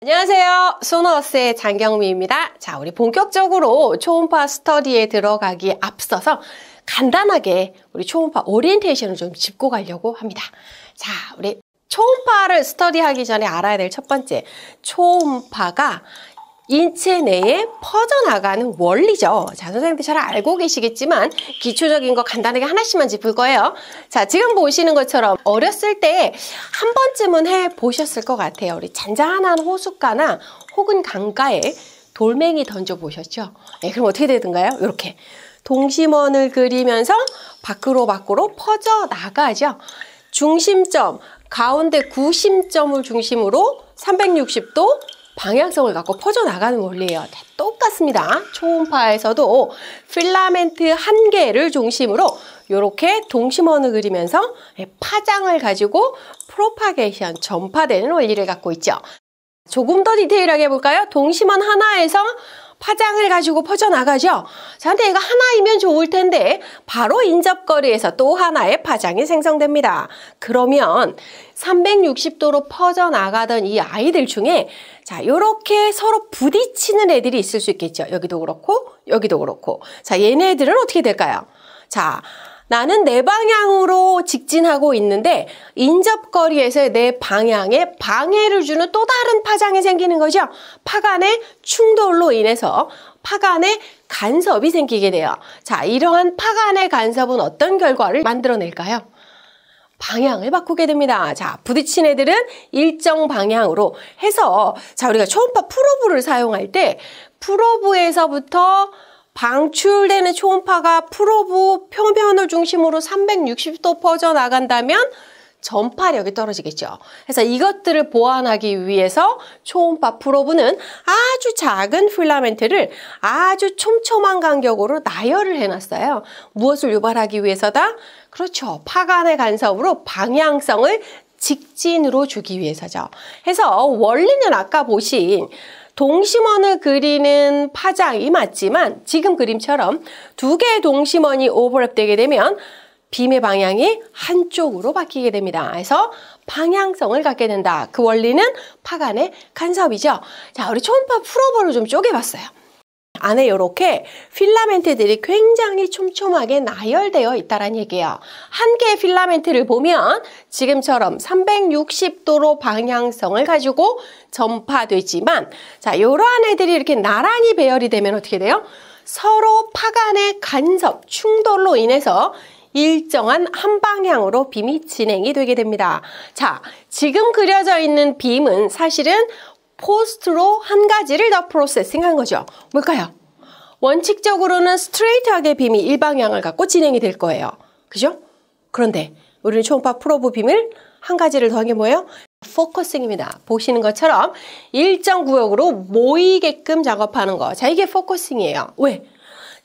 안녕하세요. 소너스의 장경미입니다. 자, 우리 본격적으로 초음파 스터디에 들어가기 앞서서 간단하게 우리 초음파 오리엔테이션을 좀 짚고 가려고 합니다. 자, 우리 초음파를 스터디하기 전에 알아야 될 첫 번째, 초음파가 인체 내에 퍼져나가는 원리죠. 자, 선생님도 잘 알고 계시겠지만 기초적인 거 간단하게 하나씩만 짚을 거예요. 자, 지금 보시는 것처럼 어렸을 때 한 번쯤은 해 보셨을 것 같아요. 우리 잔잔한 호숫가나 혹은 강가에 돌멩이 던져 보셨죠? 네, 그럼 어떻게 되든가요? 이렇게 동심원을 그리면서 밖으로 밖으로 퍼져 나가죠. 중심점, 가운데 구심점을 중심으로 360도 방향성을 갖고 퍼져나가는 원리예요. 똑같습니다. 초음파에서도 필라멘트 한 개를 중심으로 이렇게 동심원을 그리면서 예, 파장을 가지고 프로파게이션, 전파되는 원리를 갖고 있죠. 조금 더 디테일하게 볼까요? 동심원 하나에서 파장을 가지고 퍼져나가죠. 저한테 이거 하나이면 좋을 텐데 바로 인접거리에서 또 하나의 파장이 생성됩니다. 그러면 360도로 퍼져나가던 이 아이들 중에 자 이렇게 서로 부딪히는 애들이 있을 수 있겠죠. 여기도 그렇고 여기도 그렇고 자 얘네들은 어떻게 될까요? 자 나는 내 방향으로 직진하고 있는데 인접거리에서 내 방향에 방해를 주는 또 다른 파장이 생기는 거죠. 파간의 충돌로 인해서 파간의 간섭이 생기게 돼요. 자, 이러한 파간의 간섭은 어떤 결과를 만들어낼까요? 방향을 바꾸게 됩니다. 자, 부딪힌 애들은 일정 방향으로 해서 자, 우리가 초음파 프로브를 사용할 때 프로브에서부터 방출되는 초음파가 프로브 표면을 중심으로 360도 퍼져나간다면 전파력이 떨어지겠죠. 그래서 이것들을 보완하기 위해서 초음파 프로브는 아주 작은 필라멘트를 아주 촘촘한 간격으로 나열을 해놨어요. 무엇을 유발하기 위해서다? 그렇죠. 파간의 간섭으로 방향성을 직진으로 주기 위해서죠. 해서 원리는 아까 보신 동심원을 그리는 파장이 맞지만 지금 그림처럼 두 개의 동심원이 오버랩되게 되면 빔의 방향이 한쪽으로 바뀌게 됩니다. 그래서 방향성을 갖게 된다. 그 원리는 파간의 간섭이죠. 자, 우리 초음파 풀어버를 좀 쪼개봤어요. 안에 이렇게 필라멘트들이 굉장히 촘촘하게 나열되어 있다는 얘기예요. 한 개의 필라멘트를 보면 지금처럼 360도로 방향성을 가지고 전파되지만 자 이러한 애들이 이렇게 나란히 배열이 되면 어떻게 돼요? 서로 파간의 간섭, 충돌로 인해서 일정한 한 방향으로 빔이 진행이 되게 됩니다. 자, 지금 그려져 있는 빔은 사실은 포스트로 한 가지를 더 프로세싱한 거죠. 뭘까요? 원칙적으로는 스트레이트하게 빔이 일방향을 갖고 진행이 될 거예요. 그죠? 그런데 우리는 초음파 프로브 빔을 한 가지를 더한 게 뭐예요? 포커싱입니다. 보시는 것처럼 일정 구역으로 모이게끔 작업하는 거. 자, 이게 포커싱이에요. 왜?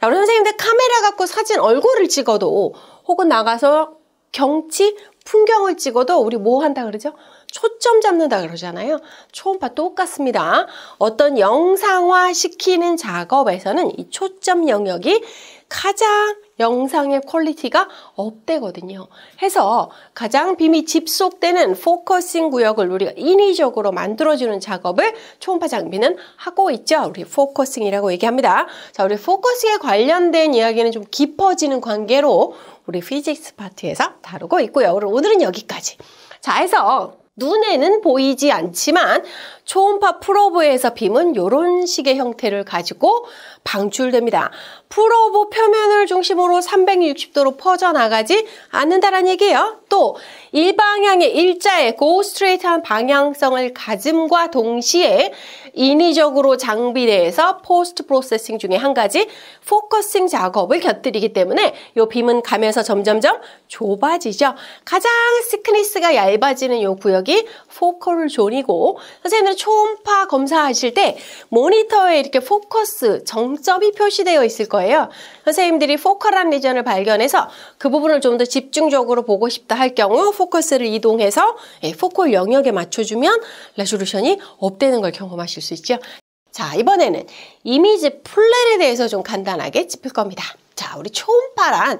자, 우리 선생님들 카메라 갖고 사진 얼굴을 찍어도 혹은 나가서 경치, 풍경을 찍어도 우리 뭐 한다 그러죠? 초점 잡는다 그러잖아요. 초음파 똑같습니다. 어떤 영상화 시키는 작업에서는 이 초점 영역이 가장 영상의 퀄리티가 업되거든요. 해서 가장 빔이 집속되는 포커싱 구역을 우리가 인위적으로 만들어주는 작업을 초음파 장비는 하고 있죠. 우리 포커싱이라고 얘기합니다. 자, 우리 포커싱에 관련된 이야기는 좀 깊어지는 관계로 우리 피직스 파트에서 다루고 있고요. 오늘은 여기까지. 자, 해서 눈에는 보이지 않지만 초음파 프로브에서 빔은 이런 식의 형태를 가지고 방출됩니다. 풀어보 표면을 중심으로 360도로 퍼져나가지 않는다라는 얘기예요. 또 일방향의 일자의 고 스트레이트한 방향성을 가짐과 동시에 인위적으로 장비 내에서 포스트 프로세싱 중에 한 가지 포커싱 작업을 곁들이기 때문에 요 빔은 가면서 점점점 좁아지죠. 가장 스크니스가 얇아지는 요 구역이 포컬 존이고 선생님들 초음파 검사하실 때 모니터에 이렇게 포커스 정 정점이 표시되어 있을 거예요. 선생님들이 포컬한 리전을 발견해서 그 부분을 좀 더 집중적으로 보고 싶다 할 경우 포커스를 이동해서 예, 포컬 영역에 맞춰주면 레졸루션이 업되는 걸 경험하실 수 있죠. 자, 이번에는 이미지 플랫에 대해서 좀 간단하게 짚을 겁니다. 자, 우리 초음파란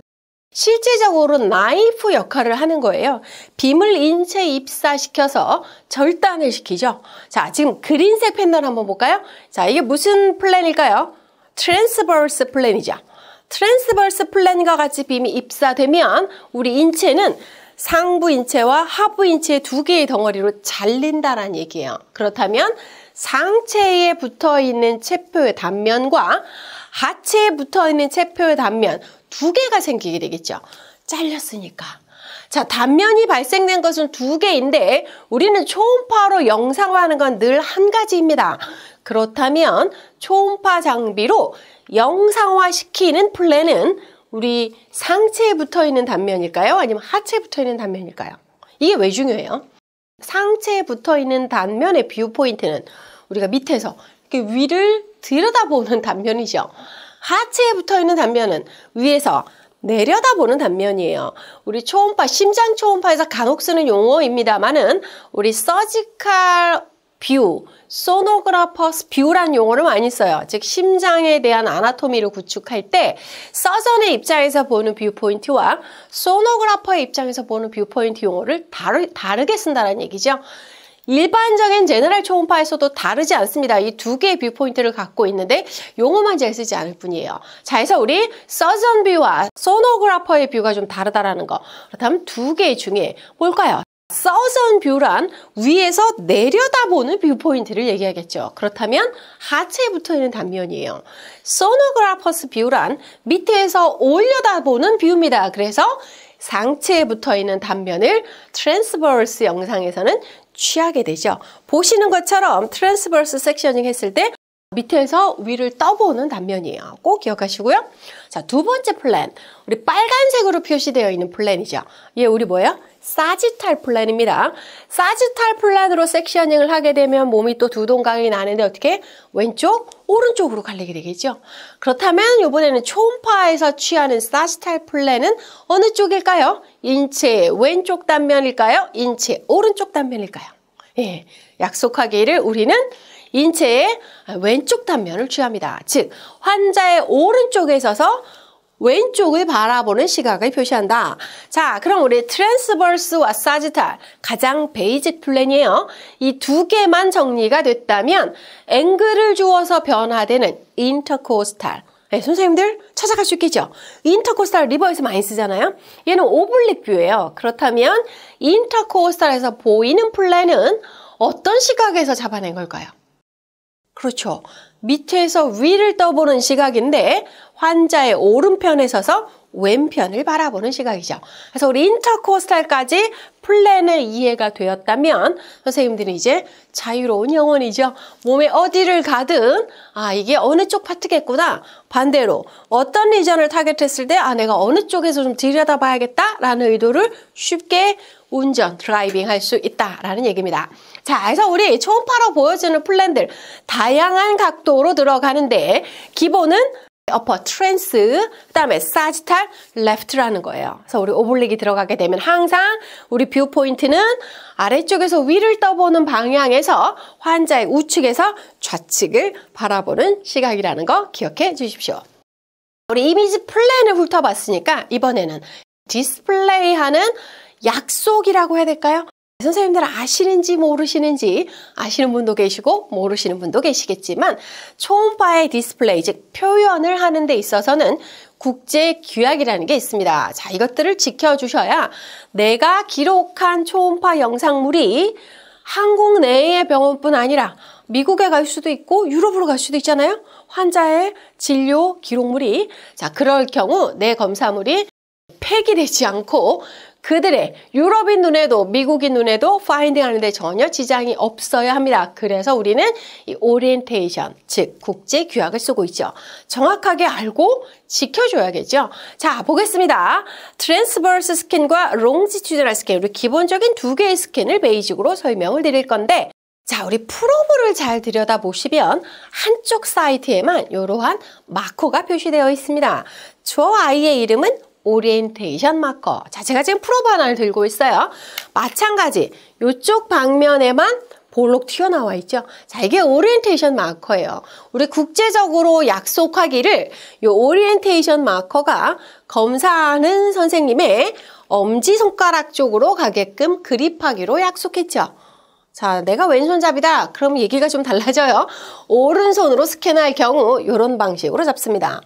실제적으로 나이프 역할을 하는 거예요. 빔을 인체 에 입사시켜서 절단을 시키죠. 자, 지금 그린색 패널 한번 볼까요? 자, 이게 무슨 플랜일까요? 트랜스버스 플랜이죠. 트랜스버스 플랜과 같이 빔이 입사되면 우리 인체는 상부 인체와 하부 인체 두 개의 덩어리로 잘린다라는 얘기예요. 그렇다면 상체에 붙어 있는 체표의 단면과 하체에 붙어 있는 체표의 단면 두 개가 생기게 되겠죠. 잘렸으니까. 자, 단면이 발생된 것은 두 개인데 우리는 초음파로 영상화하는 건 늘 한 가지입니다. 그렇다면 초음파 장비로 영상화시키는 플랜은 우리 상체에 붙어 있는 단면일까요? 아니면 하체에 붙어 있는 단면일까요? 이게 왜 중요해요? 상체에 붙어 있는 단면의 뷰 포인트는 우리가 밑에서 이렇게 위를 들여다보는 단면이죠. 하체에 붙어 있는 단면은 위에서 내려다보는 단면이에요. 우리 초음파, 심장 초음파에서 간혹 쓰는 용어입니다만은 우리 서지컬 뷰, 소노그라퍼스 뷰란 용어를 많이 써요. 즉 심장에 대한 아나토미를 구축할 때 서전의 입장에서 보는 뷰포인트와 소노그라퍼의 입장에서 보는 뷰포인트 용어를 다르, 다르게 쓴다는 얘기죠. 일반적인 제너럴 초음파에서도 다르지 않습니다. 이 두 개의 뷰포인트를 갖고 있는데 용어만 잘 쓰지 않을 뿐이에요. 자, 그래서 우리 서전 뷰와 소노그라퍼의 뷰가 좀 다르다라는 거. 그렇다면 두 개 중에 뭘까요? 서전 뷰란 위에서 내려다보는 뷰포인트를 얘기하겠죠. 그렇다면 하체에 붙어있는 단면이에요. 소노그라퍼스 뷰란 밑에서 올려다보는 뷰입니다. 그래서 상체에 붙어있는 단면을 트랜스버스 영상에서는 취하게 되죠. 보시는 것처럼 트랜스버스 섹셔닝 했을 때 밑에서 위를 떠보는 단면이에요. 꼭 기억하시고요. 자, 두 번째 플랜. 우리 빨간색으로 표시되어 있는 플랜이죠. 예, 우리 뭐예요? 사지탈 플랜입니다. 사지탈 플랜으로 섹셔닝을 하게 되면 몸이 또 두 동강이 나는데 어떻게? 왼쪽, 오른쪽으로 갈리게 되겠죠. 그렇다면 이번에는 초음파에서 취하는 사지탈 플랜은 어느 쪽일까요? 인체 왼쪽 단면일까요? 인체 오른쪽 단면일까요? 예, 약속하기를 우리는 인체의 왼쪽 단면을 취합니다. 즉, 환자의 오른쪽에 서서 왼쪽을 바라보는 시각을 표시한다. 자, 그럼 우리 트랜스버스와 사지탈 가장 베이직 플랜이에요. 이 두 개만 정리가 됐다면 앵글을 주어서 변화되는 인터코스탈 네, 선생님들 찾아갈 수 있겠죠? 인터코스탈 리버에서 많이 쓰잖아요. 얘는 오블릭 뷰예요. 그렇다면 인터코스탈에서 보이는 플랜은 어떤 시각에서 잡아낸 걸까요? 그렇죠. 밑에서 위를 떠보는 시각인데 환자의 오른편에 서서 왼편을 바라보는 시각이죠. 그래서 우리 인터코스탈까지 플랜을 이해가 되었다면 선생님들은 이제 자유로운 영혼이죠. 몸에 어디를 가든 아 이게 어느 쪽 파트겠구나. 반대로 어떤 리전을 타겟했을 때 아 내가 어느 쪽에서 좀 들여다봐야겠다라는 의도를 쉽게 운전, 드라이빙 할 수 있다라는 얘기입니다. 자, 그래서 우리 초음파로 보여지는 플랜들 다양한 각도로 들어가는데 기본은 upper, trans, 그 다음에 sagittal, left라는 거예요. 그래서 우리 오블릭이 들어가게 되면 항상 우리 뷰 포인트는 아래쪽에서 위를 떠보는 방향에서 환자의 우측에서 좌측을 바라보는 시각이라는 거 기억해 주십시오. 우리 이미지 플랜을 훑어봤으니까 이번에는 디스플레이하는 약속이라고 해야 될까요? 선생님들 아시는지 모르시는지 아시는 분도 계시고 모르시는 분도 계시겠지만 초음파의 디스플레이 즉 표현을 하는 데 있어서는 국제 규약이라는 게 있습니다. 자, 이것들을 지켜주셔야 내가 기록한 초음파 영상물이 한국 내의 병원뿐 아니라 미국에 갈 수도 있고 유럽으로 갈 수도 있잖아요. 환자의 진료 기록물이 자 그럴 경우 내 검사물이 폐기되지 않고 그들의 유럽인 눈에도 미국인 눈에도 파인딩 하는데 전혀 지장이 없어야 합니다. 그래서 우리는 이 오리엔테이션, 즉 국제 규약을 쓰고 있죠. 정확하게 알고 지켜줘야겠죠. 자, 보겠습니다. 트랜스버스 스킨과 롱지튜드널 스킨 우리 기본적인 두 개의 스킨을 베이직으로 설명을 드릴 건데 자, 우리 프로브를 잘 들여다보시면 한쪽 사이트에만 이러한 마커가 표시되어 있습니다. 저 아이의 이름은 오리엔테이션 마커. 자, 제가 지금 프로브 하를 들고 있어요. 마찬가지, 이쪽 방면에만 볼록 튀어나와 있죠. 자, 이게 오리엔테이션 마커예요. 우리 국제적으로 약속하기를 이 오리엔테이션 마커가 검사하는 선생님의 엄지손가락 쪽으로 가게끔 그립하기로 약속했죠. 자, 내가 왼손잡이다. 그럼 얘기가 좀 달라져요. 오른손으로 스캔할 경우 이런 방식으로 잡습니다.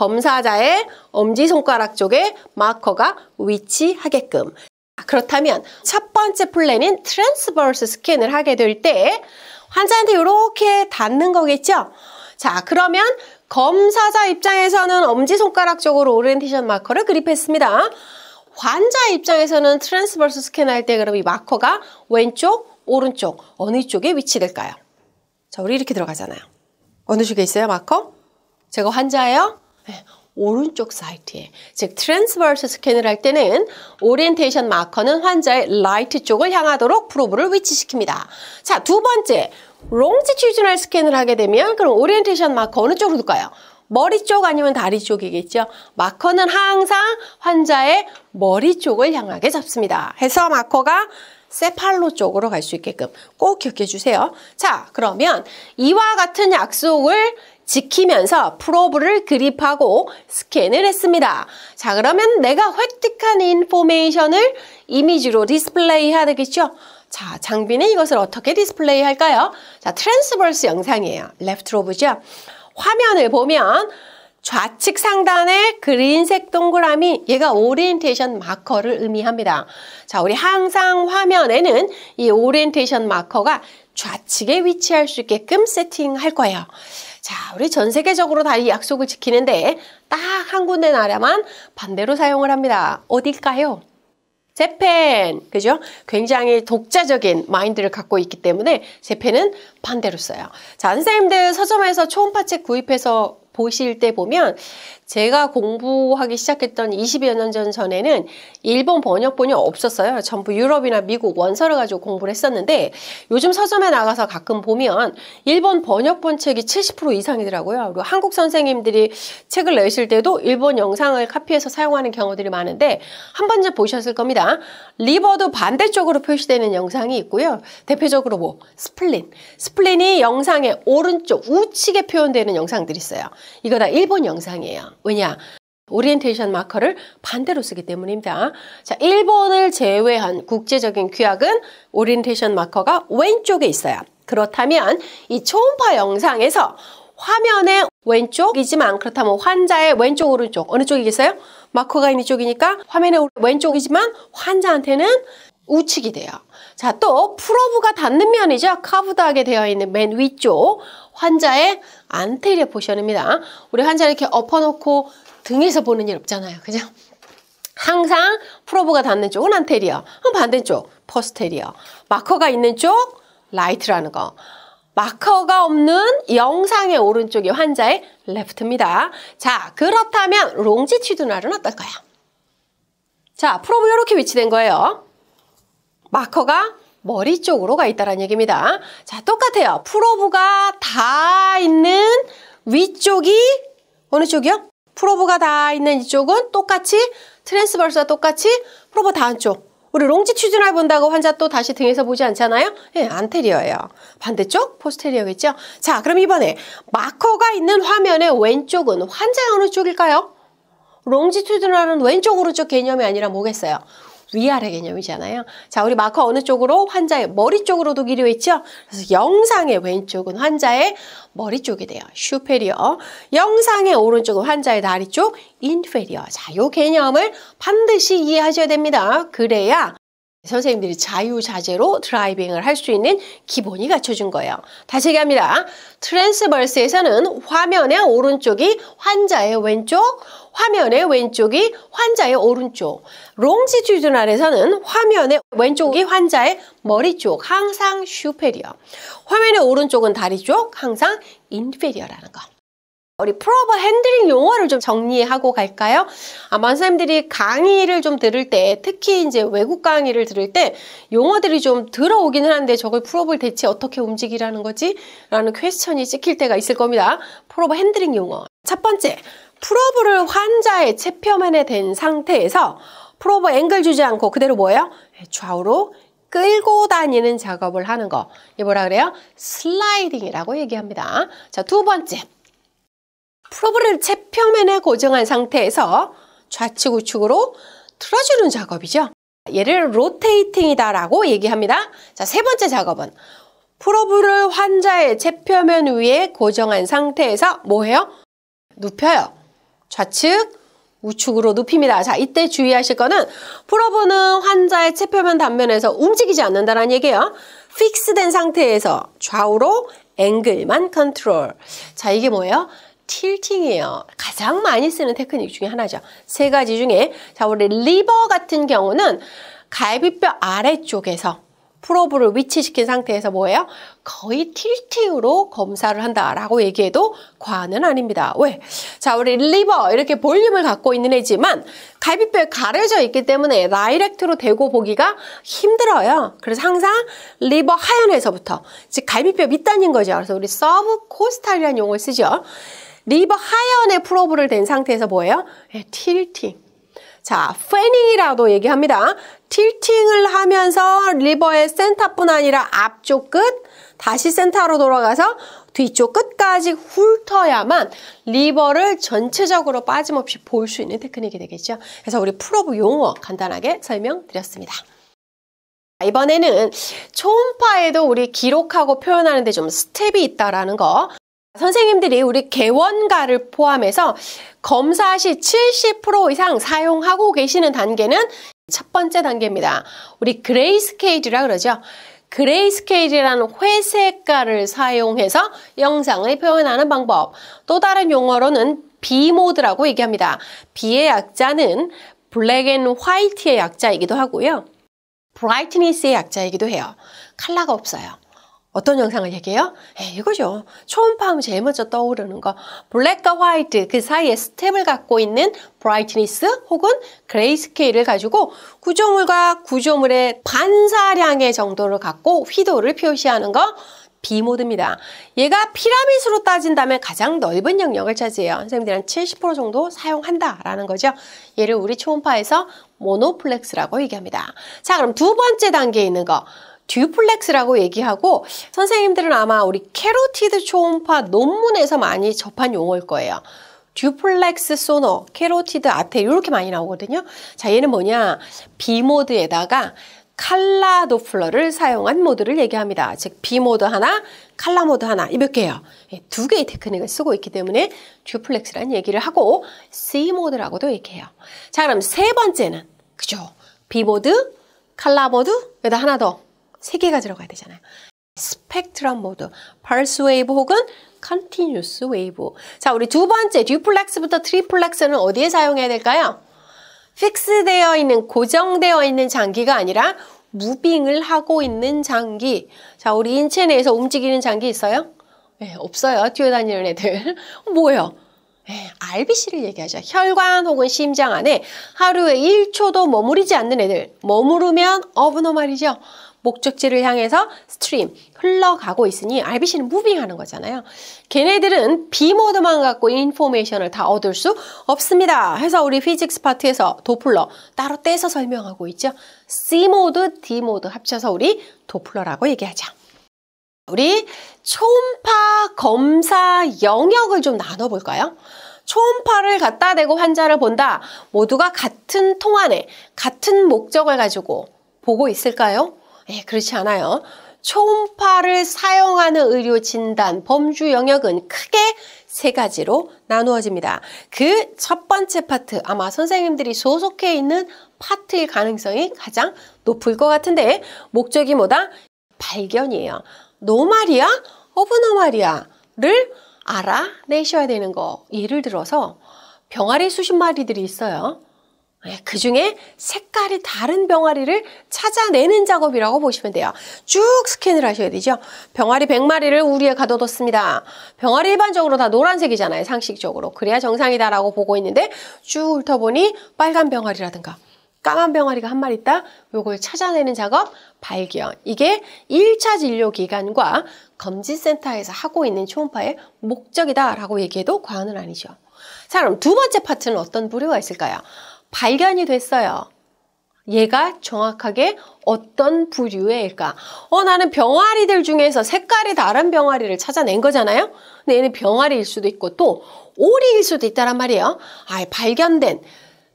검사자의 엄지손가락 쪽에 마커가 위치하게끔 아, 그렇다면 첫 번째 플랜인 트랜스버스 스캔을 하게 될 때 환자한테 이렇게 닿는 거겠죠? 자 그러면 검사자 입장에서는 엄지손가락 쪽으로 오리엔테이션 마커를 그립했습니다. 환자 입장에서는 트랜스버스 스캔할 때 그럼 이 마커가 왼쪽, 오른쪽 어느 쪽에 위치될까요? 자, 우리 이렇게 들어가잖아요. 어느 쪽에 있어요, 마커? 제가 환자예요? 네, 오른쪽 사이트에 즉 트랜스버스 스캔을 할 때는 오리엔테이션 마커는 환자의 라이트 쪽을 향하도록 프로브를 위치시킵니다. 자, 두 번째 롱지튜디널 스캔을 하게 되면 그럼 오리엔테이션 마커 어느 쪽으로 둘까요? 머리 쪽 아니면 다리 쪽이겠죠. 마커는 항상 환자의 머리 쪽을 향하게 잡습니다. 해서 마커가 세팔로 쪽으로 갈 수 있게끔 꼭 기억해 주세요. 자, 그러면 이와 같은 약속을 지키면서 프로브를 그립하고 스캔을 했습니다. 자, 그러면 내가 획득한 인포메이션을 이미지로 디스플레이 해야 되겠죠? 자, 장비는 이것을 어떻게 디스플레이 할까요? 자, 트랜스버스 영상이에요. 레프트 로브죠. 화면을 보면 좌측 상단에 그린색 동그라미 얘가 오리엔테이션 마커를 의미합니다. 자, 우리 항상 화면에는 이 오리엔테이션 마커가 좌측에 위치할 수 있게끔 세팅할 거예요. 자, 우리 전 세계적으로 다 이 약속을 지키는데 딱 한 군데 나라만 반대로 사용을 합니다. 어딜까요? 재팬, 그죠? 굉장히 독자적인 마인드를 갖고 있기 때문에 재팬은 반대로 써요. 자, 선생님들 서점에서 초음파책 구입해서 보실 때 보면 제가 공부하기 시작했던 20여 년 전 전에는 일본 번역본이 없었어요. 전부 유럽이나 미국 원서를 가지고 공부를 했었는데 요즘 서점에 나가서 가끔 보면 일본 번역본 책이 70% 이상이더라고요. 그리고 한국 선생님들이 책을 내실 때도 일본 영상을 카피해서 사용하는 경우들이 많은데 한 번쯤 보셨을 겁니다. 리버도 반대쪽으로 표시되는 영상이 있고요. 대표적으로 뭐 스플린, 스플린이 영상의 오른쪽 우측에 표현되는 영상들이 있어요. 이거 다 일본 영상이에요. 왜냐? 오리엔테이션 마커를 반대로 쓰기 때문입니다. 자, 일본을 제외한 국제적인 규약은 오리엔테이션 마커가 왼쪽에 있어요. 그렇다면 이 초음파 영상에서 화면의 왼쪽이지만 그렇다면 환자의 왼쪽 오른쪽 어느 쪽이겠어요? 마커가 있는 쪽이니까 화면의 왼쪽이지만 환자한테는 우측이 돼요. 자, 또 프로브가 닿는 면이죠. 카브드하게 되어 있는 맨 위쪽. 환자의 안테리어 포션입니다. 우리 환자를 이렇게 엎어놓고 등에서 보는 일 없잖아요. 그죠? 항상 프로브가 닿는 쪽은 안테리어, 반대쪽 포스테리어, 마커가 있는 쪽 라이트라는 거. 마커가 없는 영상의 오른쪽이 환자의 레프트입니다. 자, 그렇다면 롱지튜두널은 어떨까요? 자, 프로브 이렇게 위치된 거예요. 마커가 머리 쪽으로 가 있다는 얘기입니다. 자, 똑같아요. 프로브가 다 있는 위쪽이 어느 쪽이요? 프로브가 다 있는 이쪽은 똑같이 트랜스버스와 똑같이 프로브 다 한 쪽. 우리 롱지튜즈널 본다고 환자 또 다시 등에서 보지 않잖아요? 예, 안테리어예요. 반대쪽 포스테리어겠죠? 자, 그럼 이번에 마커가 있는 화면의 왼쪽은 환자의 어느 쪽일까요? 롱지튜드널은 왼쪽 오른쪽 개념이 아니라 뭐겠어요? 위아래 개념이잖아요. 자, 우리 마커 어느 쪽으로? 환자의 머리 쪽으로 독기이했죠 그래서 영상의 왼쪽은 환자의 머리 쪽이 돼요. 슈페리어. 영상의 오른쪽은 환자의 다리 쪽, 인페리어. 자, 요 개념을 반드시 이해하셔야 됩니다. 그래야 선생님들이 자유자재로 드라이빙을 할 수 있는 기본이 갖춰진 거예요. 다시 얘기합니다. 트랜스버스에서는 화면의 오른쪽이 환자의 왼쪽, 화면의 왼쪽이 환자의 오른쪽. 롱지튜드널에서는 화면의 왼쪽이 환자의 머리 쪽 항상 슈페리어 화면의 오른쪽은 다리 쪽 항상 인페리어라는 거 우리 프로버 핸들링 용어를 좀 정리하고 갈까요? 아마 선생님들이 강의를 좀 들을 때 특히 이제 외국 강의를 들을 때 용어들이 좀 들어오기는 하는데 저걸 프로볼 대체 어떻게 움직이라는 거지? 라는 퀘스천이 찍힐 때가 있을 겁니다. 프로버 핸들링 용어 첫 번째, 프로브를 환자의 체표면에 댄 상태에서 프로버 앵글 주지 않고 그대로 뭐예요? 좌우로 끌고 다니는 작업을 하는 거. 이게 뭐라 그래요? 슬라이딩이라고 얘기합니다. 자, 두 번째. 프로브를 채표면에 고정한 상태에서 좌측 우측으로 틀어주는 작업이죠. 얘를 로테이팅이다라고 얘기합니다. 자, 세 번째 작업은 프로브를 환자의 채표면 위에 고정한 상태에서 뭐해요? 눕혀요. 좌측, 우측으로 눕힙니다. 자, 이때 주의하실 거는 풀어보는 환자의 체표면 단면에서 움직이지 않는다는 얘기예요. 픽스된 상태에서 좌우로 앵글만 컨트롤. 자, 이게 뭐예요? 틸팅이에요. 가장 많이 쓰는 테크닉 중에 하나죠. 세 가지 중에 자, 우리 리버 같은 경우는 갈비뼈 아래쪽에서 프로브를 위치시킨 상태에서 뭐예요? 거의 틸팅으로 검사를 한다라고 얘기해도 과언은 아닙니다. 왜? 자, 우리 리버 이렇게 볼륨을 갖고 있는 애지만 갈비뼈에 가려져 있기 때문에 라이렉트로 대고 보기가 힘들어요. 그래서 항상 리버 하연에서부터 즉 갈비뼈 밑단인 거죠. 그래서 우리 서브 코스탈이라는 용어를 쓰죠. 리버 하연에 프로브를 댄 상태에서 뭐예요? 예, 틸팅. 자, 패닝이라도 얘기합니다. 틸팅을 하면서 리버의 센터뿐 아니라 앞쪽 끝, 다시 센터로 돌아가서 뒤쪽 끝까지 훑어야만 리버를 전체적으로 빠짐없이 볼 수 있는 테크닉이 되겠죠. 그래서 우리 풀어브 용어 간단하게 설명드렸습니다. 이번에는 초음파에도 우리 기록하고 표현하는데 좀 스텝이 있다라는 거 선생님들이 우리 개원가를 포함해서 검사 시 70% 이상 사용하고 계시는 단계는 첫 번째 단계입니다. 우리 그레이스케이지라 그러죠. 그레이스케이지라는 회색깔를 사용해서 영상을 표현하는 방법. 또 다른 용어로는 비모드라고 얘기합니다. 비의 약자는 블랙 앤 화이트의 약자이기도 하고요. 브라이트니스의 약자이기도 해요. 칼라가 없어요. 어떤 영상을 얘기해요? 에이, 이거죠. 초음파 하면 제일 먼저 떠오르는 거. 블랙과 화이트 그 사이에 스텝을 갖고 있는 브라이트니스 혹은 그레이스케일을 가지고 구조물과 구조물의 반사량의 정도를 갖고 휘도를 표시하는 거. 비모드입니다. 얘가 피라밋으로 따진다면 가장 넓은 영역을 차지해요. 선생님들이 한70% 정도 사용한다라는 거죠. 얘를 우리 초음파에서 모노플렉스라고 얘기합니다. 자, 그럼 두 번째 단계에 있는 거. 듀플렉스라고 얘기하고 선생님들은 아마 우리 캐로티드 초음파 논문에서 많이 접한 용어일 거예요. 듀플렉스 소노, 캐로티드 아테 이렇게 많이 나오거든요. 자, 얘는 뭐냐? B 모드에다가 칼라 도플러를 사용한 모드를 얘기합니다. 즉 B 모드 하나, 칼라 모드 하나 이 몇 개요. 예, 두 개의 테크닉을 쓰고 있기 때문에 듀플렉스라는 얘기를 하고 C 모드라고도 얘기해요. 자, 그럼 세 번째는 그죠? B 모드, 칼라 모드, 여기다 하나 더세 개가 들어가야 되잖아요. 스펙트럼 모드, 펄스 웨이브 혹은 컨티뉴스 웨이브. 자, 우리 두 번째 듀플렉스부터 트리플렉스는 어디에 사용해야 될까요? 픽스되어 있는 고정되어 있는 장기가 아니라 무빙을 하고 있는 장기. 자, 우리 인체 내에서 움직이는 장기 있어요? 네, 없어요. 뛰어다니는 애들. 뭐예요? 네, 예, RBC를 얘기하죠. 혈관 혹은 심장 안에 하루에 1초도 머무르지 않는 애들. 머무르면 어브노말이죠. 목적지를 향해서 스트림 흘러가고 있으니 RBC는 무빙하는 거잖아요. 걔네들은 B모드만 갖고 인포메이션을 다 얻을 수 없습니다. 해서 우리 피직스 파트에서 도플러 따로 떼서 설명하고 있죠. C모드, D모드 합쳐서 우리 도플러라고 얘기하죠. 우리 초음파 검사 영역을 좀 나눠볼까요? 초음파를 갖다 대고 환자를 본다. 모두가 같은 통 안에 같은 목적을 가지고 보고 있을까요? 네, 그렇지 않아요. 초음파를 사용하는 의료 진단 범주 영역은 크게 세 가지로 나누어집니다. 그 첫 번째 파트 아마 선생님들이 소속해 있는 파트일 가능성이 가장 높을 것 같은데 목적이 뭐다? 발견이에요. 노말이야? 오브노말이야를 알아내셔야 되는 거. 예를 들어서 병아리 수십 마리들이 있어요. 예, 그 중에 색깔이 다른 병아리를 찾아내는 작업이라고 보시면 돼요. 쭉 스캔을 하셔야 되죠. 병아리 100마리를 우리에 가둬뒀습니다. 병아리 일반적으로 다 노란색이잖아요. 상식적으로. 그래야 정상이다라고 보고 있는데 쭉 훑어보니 빨간 병아리라든가 까만 병아리가 한 마리 있다. 요걸 찾아내는 작업 발견. 이게 1차 진료기관과 검진센터에서 하고 있는 초음파의 목적이다라고 얘기해도 과언은 아니죠. 자 그럼 두 번째 파트는 어떤 부류가 있을까요? 발견이 됐어요. 얘가 정확하게 어떤 부류의 일까? 어, 나는 병아리들 중에서 색깔이 다른 병아리를 찾아낸 거잖아요? 근데 얘는 병아리일 수도 있고 또 오리일 수도 있다란 말이에요. 아, 발견된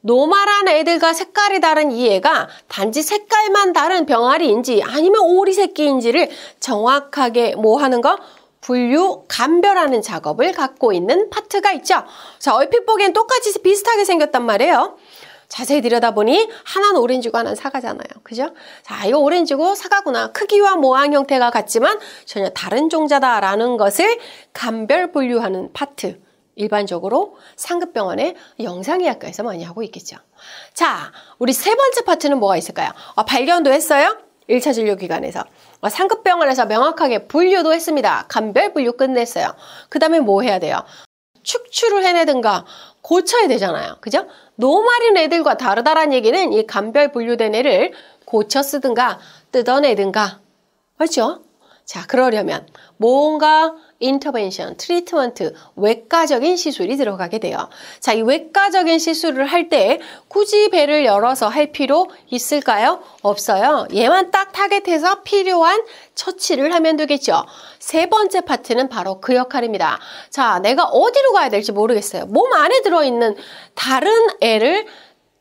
노말한 애들과 색깔이 다른 이 애가 단지 색깔만 다른 병아리인지 아니면 오리 새끼인지를 정확하게 뭐 하는 거? 분류, 감별하는 작업을 갖고 있는 파트가 있죠. 자, 얼핏 보기엔 똑같이 비슷하게 생겼단 말이에요. 자세히 들여다보니 하나는 오렌지고 하나는 사과잖아요. 그죠? 자, 이거 오렌지고 사과구나. 크기와 모양 형태가 같지만 전혀 다른 종자다라는 것을 감별 분류하는 파트. 일반적으로 상급병원의 영상의학과에서 많이 하고 있겠죠. 자, 우리 세 번째 파트는 뭐가 있을까요? 어, 발견도 했어요? 1차 진료기관에서 어, 상급병원에서 명확하게 분류도 했습니다. 감별 분류 끝냈어요. 그 다음에 뭐 해야 돼요? 축출을 해내든가 고쳐야 되잖아요. 그죠? 노말인 애들과 다르다란 얘기는 이 감별 분류된 애를 고쳐 쓰든가 뜯어내든가. 그렇죠? 자, 그러려면 뭔가 인터벤션, 트리트먼트, 외과적인 시술이 들어가게 돼요. 자, 이 외과적인 시술을 할 때 굳이 배를 열어서 할 필요 있을까요? 없어요. 얘만 딱 타겟해서 필요한 처치를 하면 되겠죠. 세 번째 파트는 바로 그 역할입니다. 자, 내가 어디로 가야 될지 모르겠어요. 몸 안에 들어있는 다른 애를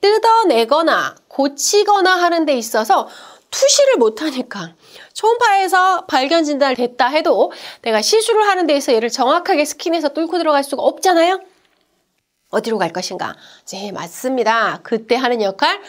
뜯어내거나 고치거나 하는 데 있어서 투시를 못하니까 초음파에서 발견 진단됐다 해도 내가 시술을 하는 데에서 얘를 정확하게 스킨에서 뚫고 들어갈 수가 없잖아요. 어디로 갈 것인가? 네, 맞습니다. 그때 하는 역할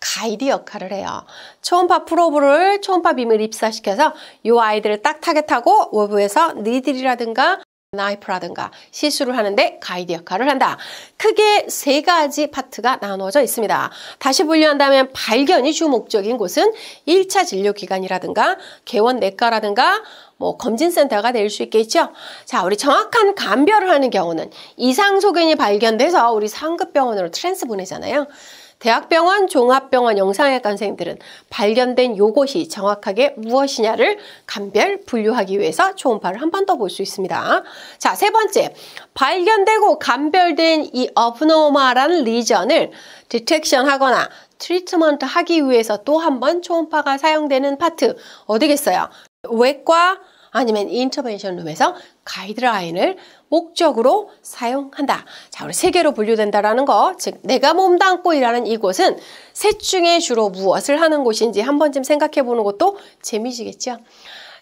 가이드 역할을 해요. 초음파 프로브를 초음파 빔을 입사시켜서 이 아이들을 딱 타겟하고 외부에서 니들이라든가 나이프라든가 시술을 하는데 가이드 역할을 한다. 크게 세 가지 파트가 나누어져 있습니다. 다시 분류한다면 발견이 주 목적인 곳은 1차 진료기관이라든가 개원 내과라든가 뭐 검진센터가 될 수 있겠죠. 자, 우리 정확한 감별을 하는 경우는 이상 소견이 발견돼서 우리 상급 병원으로 트랜스 보내잖아요. 대학병원, 종합병원 영상외과선생님들은 발견된 요것이 정확하게 무엇이냐를 감별, 분류하기 위해서 초음파를 한 번 더 볼 수 있습니다. 자, 세 번째, 발견되고 감별된 이 어브노마라는 리전을 디텍션하거나 트리트먼트 하기 위해서 또 한 번 초음파가 사용되는 파트 어디겠어요? 외과 아니면 인터벤션 룸에서 가이드라인을 목적으로 사용한다. 자, 우리 세 개로 분류된다라는 거. 즉, 내가 몸담고 일하는 이곳은 셋 중에 주로 무엇을 하는 곳인지 한 번쯤 생각해 보는 것도 재미지겠죠.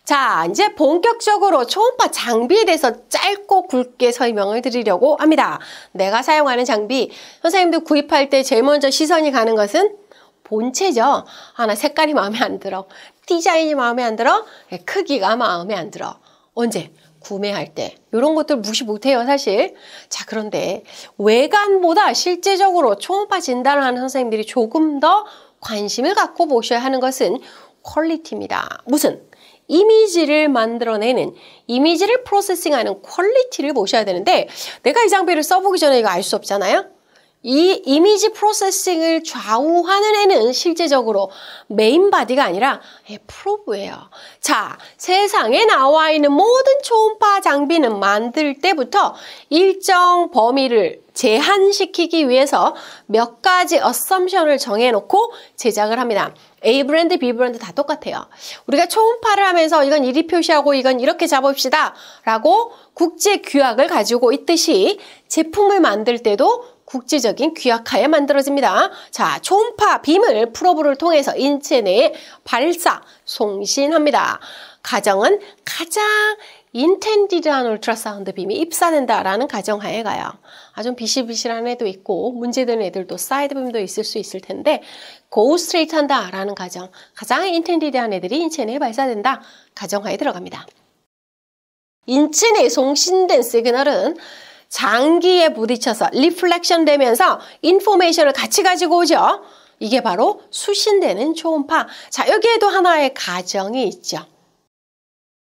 자, 이제 본격적으로 초음파 장비에 대해서 짧고 굵게 설명을 드리려고 합니다. 내가 사용하는 장비, 선생님들 구입할 때 제일 먼저 시선이 가는 것은 본체죠. 하나 색깔이 마음에 안 들어. 디자인이 마음에 안 들어. 크기가 마음에 안 들어. 언제? 구매할 때 이런 것들 무시 못해요 사실 자 그런데 외관보다 실제적으로 초음파 진단을 하는 선생님들이 조금 더 관심을 갖고 보셔야 하는 것은 퀄리티입니다 무슨 이미지를 만들어내는 이미지를 프로세싱하는 퀄리티를 보셔야 되는데 내가 이 장비를 써보기 전에 이거 알 수 없잖아요 이 이미지 프로세싱을 좌우하는 애는 실제적으로 메인 바디가 아니라 프로브예요. 자, 세상에 나와 있는 모든 초음파 장비는 만들 때부터 일정 범위를 제한시키기 위해서 몇 가지 어썸션을 정해놓고 제작을 합니다. A 브랜드, B 브랜드 다 똑같아요. 우리가 초음파를 하면서 이건 이리 표시하고 이건 이렇게 잡읍시다 라고 국제 규약을 가지고 있듯이 제품을 만들 때도 국제적인 귀약하에 만들어집니다. 자, 초음파 빔을 프로브를 통해서 인체 내에 발사, 송신합니다. 가정은 가장 인텐디드한 울트라사운드 빔이 입사된다라는 가정하에 가요. 아, 좀 비실비실한 애도 있고 문제된 애들도 사이드 빔도 있을 수 있을 텐데 고 스트레이트 한다라는 가정, 가장 인텐디드한 애들이 인체 내에 발사된다 가정하에 들어갑니다. 인체 내 송신된 시그널은 장기에 부딪혀서 리플렉션 되면서 인포메이션을 같이 가지고 오죠. 이게 바로 수신되는 초음파. 자, 여기에도 하나의 가정이 있죠.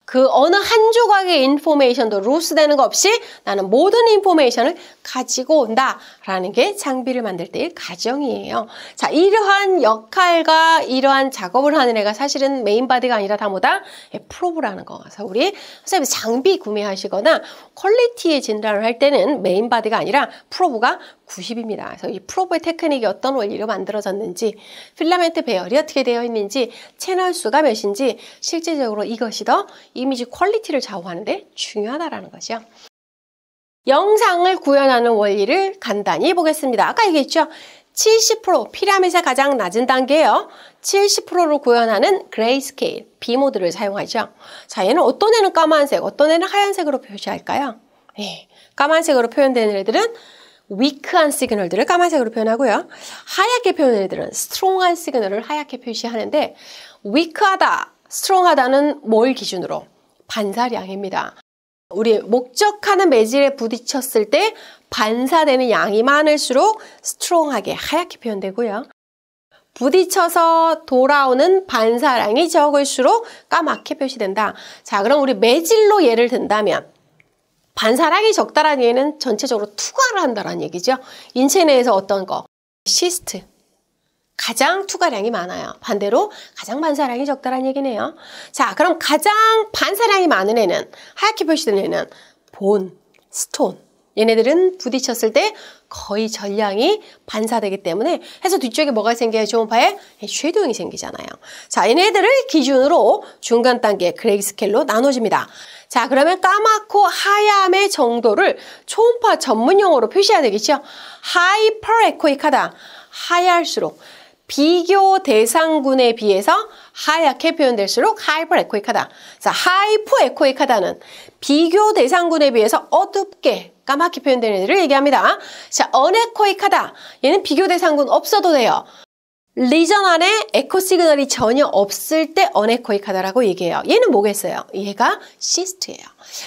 그 어느 한 조각의 인포메이션도 루스 되는 거 없이 나는 모든 인포메이션을 가지고 온다라는 게 장비를 만들 때의 가정이에요. 자, 이러한 역할과 이러한 작업을 하는 애가 사실은 메인 바디가 아니라 다 뭐다? 예, 프로브라는 거. 그래서 우리 선생님 장비 구매하시거나 퀄리티의 진단을 할 때는 메인 바디가 아니라 프로브가 90입니다. 그래서 이 프로브의 테크닉이 어떤 원리로 만들어졌는지, 필라멘트 배열이 어떻게 되어 있는지, 채널 수가 몇인지 실제적으로 이것이 더 이미지 퀄리티를 좌우하는데 중요하다라는 거죠. 영상을 구현하는 원리를 간단히 보겠습니다. 아까 얘기했죠? 70% 피라밋의 가장 낮은 단계예요. 70%를 구현하는 그레이스케일, B 모드를 사용하죠. 자, 얘는 어떤 애는 까만색, 어떤 애는 하얀색으로 표시할까요? 네, 까만색으로 표현되는 애들은 위크한 시그널들을 까만색으로 표현하고요. 하얗게 표현하는 애들은 스트롱한 시그널을 하얗게 표시하는데 위크하다, 스트롱하다는 뭘 기준으로? 반사량입니다. 우리 목적하는 매질에 부딪혔을 때 반사되는 양이 많을수록 스트롱하게 하얗게 표현되고요. 부딪혀서 돌아오는 반사량이 적을수록 까맣게 표시된다. 자, 그럼 우리 매질로 예를 든다면 반사량이 적다라는 얘기는 전체적으로 투과를 한다라는 얘기죠. 인체 내에서 어떤 거? 시스트, 가장 투과량이 많아요. 반대로 가장 반사량이 적다라는 얘기네요. 자, 그럼 가장 반사량이 많은 애는 하얗게 표시된 애는 본, 스톤. 얘네들은 부딪혔을 때 거의 전량이 반사되기 때문에 해서 뒤쪽에 뭐가 생겨요? 초음파에 쉐도잉이 생기잖아요. 자, 얘네들을 기준으로 중간 단계 그레이 스케일로 나눠집니다. 자, 그러면 까맣고 하얀의 정도를 초음파 전문 용어로 표시해야 되겠죠? 하이퍼 에코이카다. 하얄수록 비교 대상군에 비해서 하얗게 표현될수록 하이퍼 에코이카다. 자, 하이퍼 에코이카다는 비교 대상군에 비해서 어둡게 까맣게 표현되는 애을 얘기합니다. 자, 언에코이카다. 얘는 비교 대상군 없어도 돼요. 리전 안에 에코 시그널이 전혀 없을 때 언에코이카다라고 얘기해요. 얘는 뭐겠어요? 얘가 시스트예요.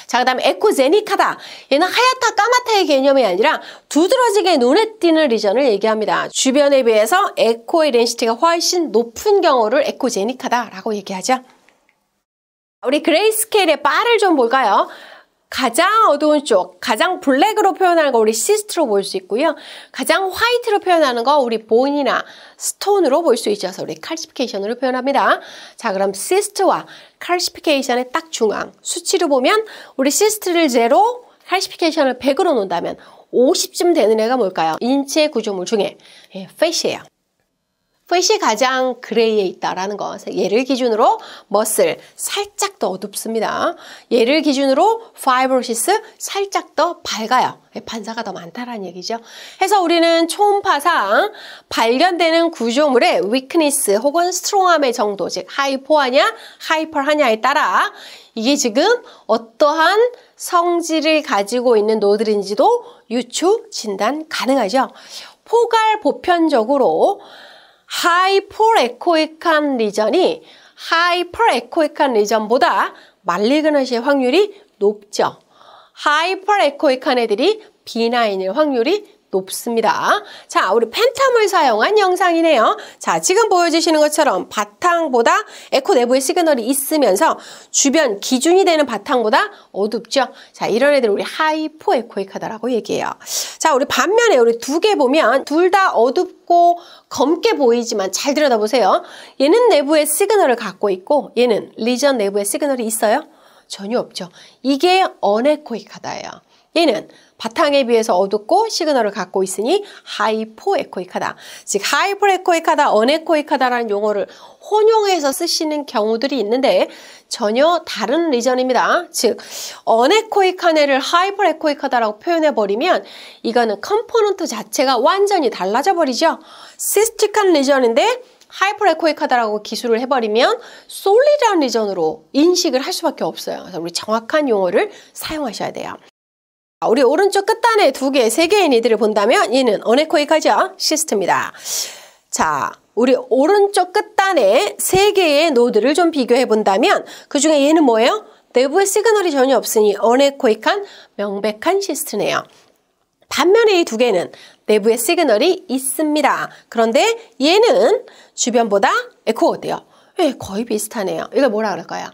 자, 그 다음에 에코제니카다 얘는 하얗다 까맣다의 개념이 아니라 두드러지게 눈에 띄는 리전을 얘기합니다. 주변에 비해서 에코의 렌시티가 훨씬 높은 경우를 에코제니카다라고 얘기하죠. 우리 그레이스케일의 바를 좀 볼까요? 가장 어두운 쪽, 가장 블랙으로 표현하는 거 우리 시스트로 볼 수 있고요. 가장 화이트로 표현하는 거 우리 본이나 스톤으로 볼 수 있어서 우리 칼시피케이션으로 표현합니다. 자, 그럼 시스트와 칼시피케이션의 딱 중앙 수치로 보면 우리 시스트를 제로, 칼시피케이션을 100으로 놓는다면 50쯤 되는 애가 뭘까요? 인체 구조물 중에 예, 페시예요. 풋이 가장 그레이에 있다라는 거. 얘를 기준으로 머슬 살짝 더 어둡습니다. 얘를 기준으로 파이브로시스 살짝 더 밝아요. 예, 반사가 더 많다라는 얘기죠. 해서 우리는 초음파상 발견되는 구조물의 위크니스 혹은 스트롱함의 정도, 즉 하이포하냐 하이퍼하냐에 따라 이게 지금 어떠한 성질을 가지고 있는 노드인지도 유추 진단 가능하죠. 포괄 보편적으로 하이퍼에코익한 리전이 하이퍼에코익한 리전보다 말리그나시의 확률이 높죠. 하이퍼에코익한 애들이 비나인일 확률이 높습니다. 자, 우리 팬텀을 사용한 영상이네요. 자, 지금 보여주시는 것처럼 바탕보다 에코 내부의 시그널이 있으면서 주변 기준이 되는 바탕보다 어둡죠? 자, 이런 애들 우리 하이포 에코이카다라고 얘기해요. 자, 우리 반면에 우리 두 개 보면 둘 다 어둡고 검게 보이지만 잘 들여다보세요. 얘는 내부의 시그널을 갖고 있고 얘는 리전 내부의 시그널이 있어요? 전혀 없죠. 이게 언에코이카다예요. 얘는 바탕에 비해서 어둡고 시그널을 갖고 있으니 하이포에코이카다. 즉 하이포에코이카다, 언에코이카다라는 용어를 혼용해서 쓰시는 경우들이 있는데 전혀 다른 리전입니다. 즉언에코이카네를하이포에코이카다라고 표현해버리면 이거는 컴포넌트 자체가 완전히 달라져 버리죠. 시스틱한 리전인데 하이퍼에코이카다라고 기술을 해버리면 솔리드한 리전으로 인식을 할 수밖에 없어요. 그래서 우리 정확한 용어를 사용하셔야 돼요. 아, 우리 오른쪽 끝단에 두 개, 세 개의 이들을 본다면 이는 어네코이카죠? 시스트입니다. 자, 우리 오른쪽 끝단에 세 개의 노드를 좀 비교해 본다면 그 중에 얘는 뭐예요? 내부의 시그널이 전혀 없으니 어네코이칸 명백한 시스트네요. 반면에 이 두 개는 내부의 시그널이 있습니다. 그런데 얘는 주변보다 에코어 어때요? 예, 거의 비슷하네요. 이걸 뭐라 그럴까요?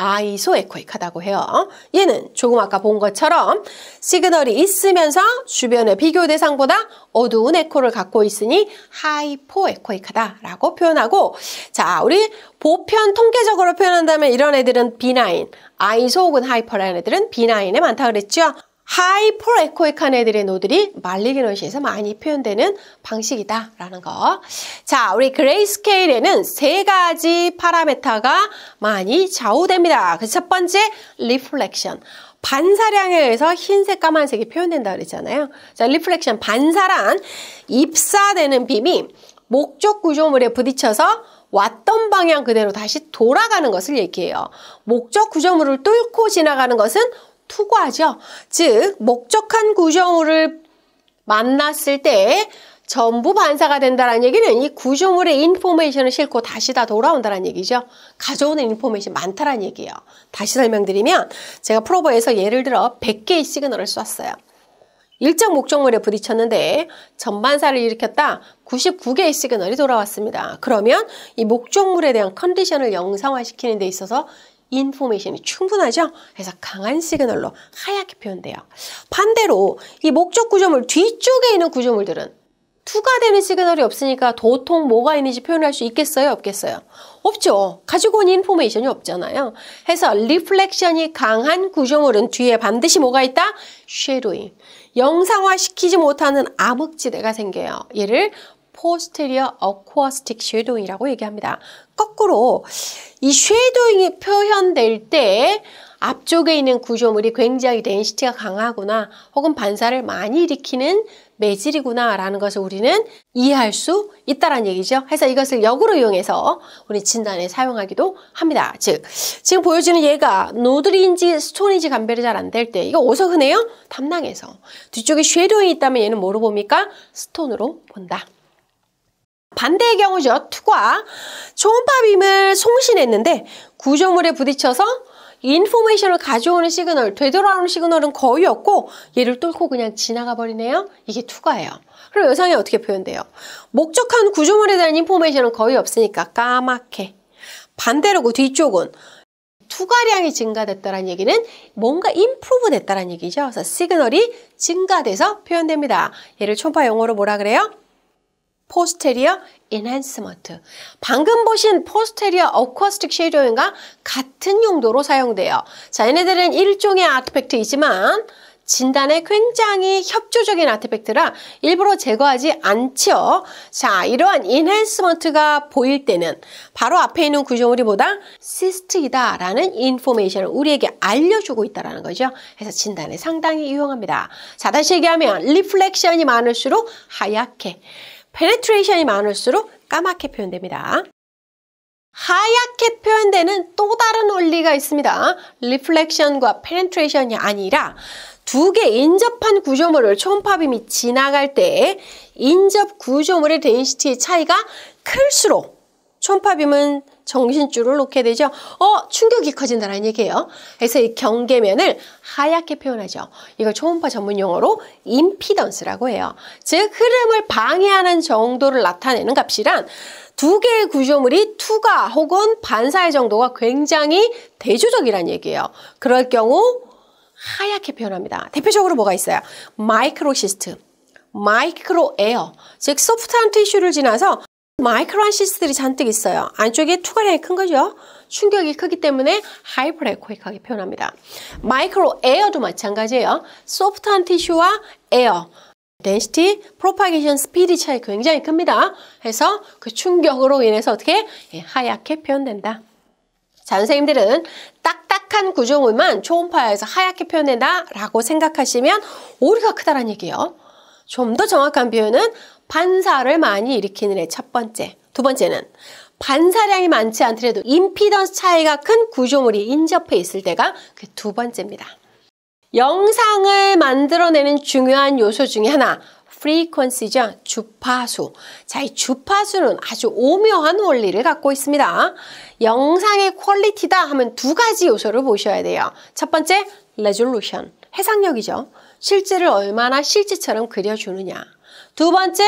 아이소에코익하다고 해요. 얘는 조금 아까 본 것처럼 시그널이 있으면서 주변의 비교 대상보다 어두운 에코를 갖고 있으니 하이포에코익하다라고 표현하고 자 우리 보편 통계적으로 표현한다면 이런 애들은 비나인, 아이소 혹은 하이퍼라는 애들은 비나인에 많다 그랬죠. 하이포에코이칸 애들의 노들이 말리기너시에서 많이 표현되는 방식이다라는 거. 자, 우리 그레이스케일에는 세 가지 파라메타가 많이 좌우됩니다. 그 첫 번째, 리플렉션. 반사량에 의해서 흰색, 까만색이 표현된다 그랬잖아요. 자, 리플렉션, 반사란 입사되는 빔이 목적 구조물에 부딪혀서 왔던 방향 그대로 다시 돌아가는 것을 얘기해요. 목적 구조물을 뚫고 지나가는 것은 투과하죠. 즉, 목적한 구조물을 만났을 때 전부 반사가 된다는 얘기는 이 구조물의 인포메이션을 싣고 다시 다 돌아온다는 얘기죠. 가져오는 인포메이션 많다는 얘기예요. 다시 설명드리면 제가 프로버에서 예를 들어 100개의 시그널을 쐈어요. 일정 목적물에 부딪혔는데 전반사를 일으켰다 99개의 시그널이 돌아왔습니다. 그러면 이 목적물에 대한 컨디션을 영상화시키는 데 있어서 인포메이션이 충분하죠? 그래서 강한 시그널로 하얗게 표현돼요. 반대로 이 목적 구조물 뒤쪽에 있는 구조물들은 투과되는 시그널이 없으니까 도통 뭐가 있는지 표현할 수 있겠어요? 없겠어요? 없죠. 가지고 온 인포메이션이 없잖아요. 해서 리플렉션이 강한 구조물은 뒤에 반드시 뭐가 있다? 쉐도잉. 영상화시키지 못하는 암흑지대가 생겨요. 얘를 포스테리어 어쿠어스틱 쉐도잉이라고 얘기합니다. 거꾸로 이 쉐도잉이 표현될 때 앞쪽에 있는 구조물이 굉장히 덴시티가 강하구나 혹은 반사를 많이 일으키는 매질이구나 라는 것을 우리는 이해할 수 있다라는 얘기죠. 그래서 이것을 역으로 이용해서 우리 진단에 사용하기도 합니다. 즉 지금 보여지는 얘가 노드인지 스톤인지 감별이 잘 안 될 때 이거 어디서 흔해요? 담낭에서. 뒤쪽에 쉐도잉이 있다면 얘는 뭐로 봅니까? 스톤으로 본다. 반대의 경우죠. 투과 초음파빔을 송신했는데 구조물에 부딪혀서 인포메이션을 가져오는 시그널, 되돌아오는 시그널은 거의 없고 얘를 뚫고 그냥 지나가 버리네요. 이게 투과예요. 그럼 여상이 어떻게 표현돼요? 목적한 구조물에 대한 인포메이션은 거의 없으니까 까맣게. 반대로 그 뒤쪽은 투과량이 증가됐다는 얘기는 뭔가 인프로브 됐다는 얘기죠. 그래서 시그널이 증가돼서 표현됩니다. 얘를 초음파 용어로 뭐라 그래요? 포스테리어 인핸스먼트. 방금 보신 포스테리어 어쿠아스틱 쉐이더잉과 같은 용도로 사용돼요. 자, 얘네들은 일종의 아트팩트이지만 진단에 굉장히 협조적인 아트팩트라 일부러 제거하지 않죠. 자, 이러한 인핸스먼트가 보일 때는 바로 앞에 있는 구조물이 보다 시스트이다라는 인포메이션을 우리에게 알려주고 있다는 거죠. 그래서 진단에 상당히 유용합니다. 자, 다시 얘기하면 리플렉션이 많을수록 하얗게 페네트레이션이 많을수록 까맣게 표현됩니다. 하얗게 표현되는 또 다른 원리가 있습니다. 리플렉션과 페네트레이션이 아니라 두 개 인접한 구조물을 초음파빔이 지나갈 때 인접 구조물의 덴시티의 차이가 클수록 초음파빔은 정신줄을 놓게 되죠. 어, 충격이 커진다는 얘기예요. 그래서 이 경계면을 하얗게 표현하죠. 이걸 초음파 전문 용어로 임피던스라고 해요. 즉 흐름을 방해하는 정도를 나타내는 값이란 두 개의 구조물이 투과 혹은 반사의 정도가 굉장히 대조적이란 얘기예요. 그럴 경우 하얗게 표현합니다. 대표적으로 뭐가 있어요? 마이크로 시스템, 마이크로 에어, 즉 소프트한 티슈를 지나서 마이크론 시스들이 잔뜩 있어요. 안쪽에 투과량이 큰 거죠. 충격이 크기 때문에 하이퍼레코익하게 표현합니다. 마이크로 에어도 마찬가지예요. 소프트한 티슈와 에어, 덴시티, 프로파게이션 스피드 차이 굉장히 큽니다. 해서그 충격으로 인해서 어떻게 예, 하얗게 표현된다. 자, 선생님들은 딱딱한 구조물만 초음파에서 하얗게 표현된다 라고 생각하시면 오류가 크다란 얘기예요. 좀더 정확한 표현은 반사를 많이 일으키는 애 첫 번째. 두 번째는 반사량이 많지 않더라도 임피던스 차이가 큰 구조물이 인접해 있을 때가 그두 번째입니다. 영상을 만들어내는 중요한 요소 중에 하나, 프리퀀시죠. 주파수. 자, 이 주파수는 아주 오묘한 원리를 갖고 있습니다. 영상의 퀄리티다 하면 두 가지 요소를 보셔야 돼요. 첫 번째, 레졸루션. 해상력이죠. 실제를 얼마나 실제처럼 그려주느냐. 두 번째,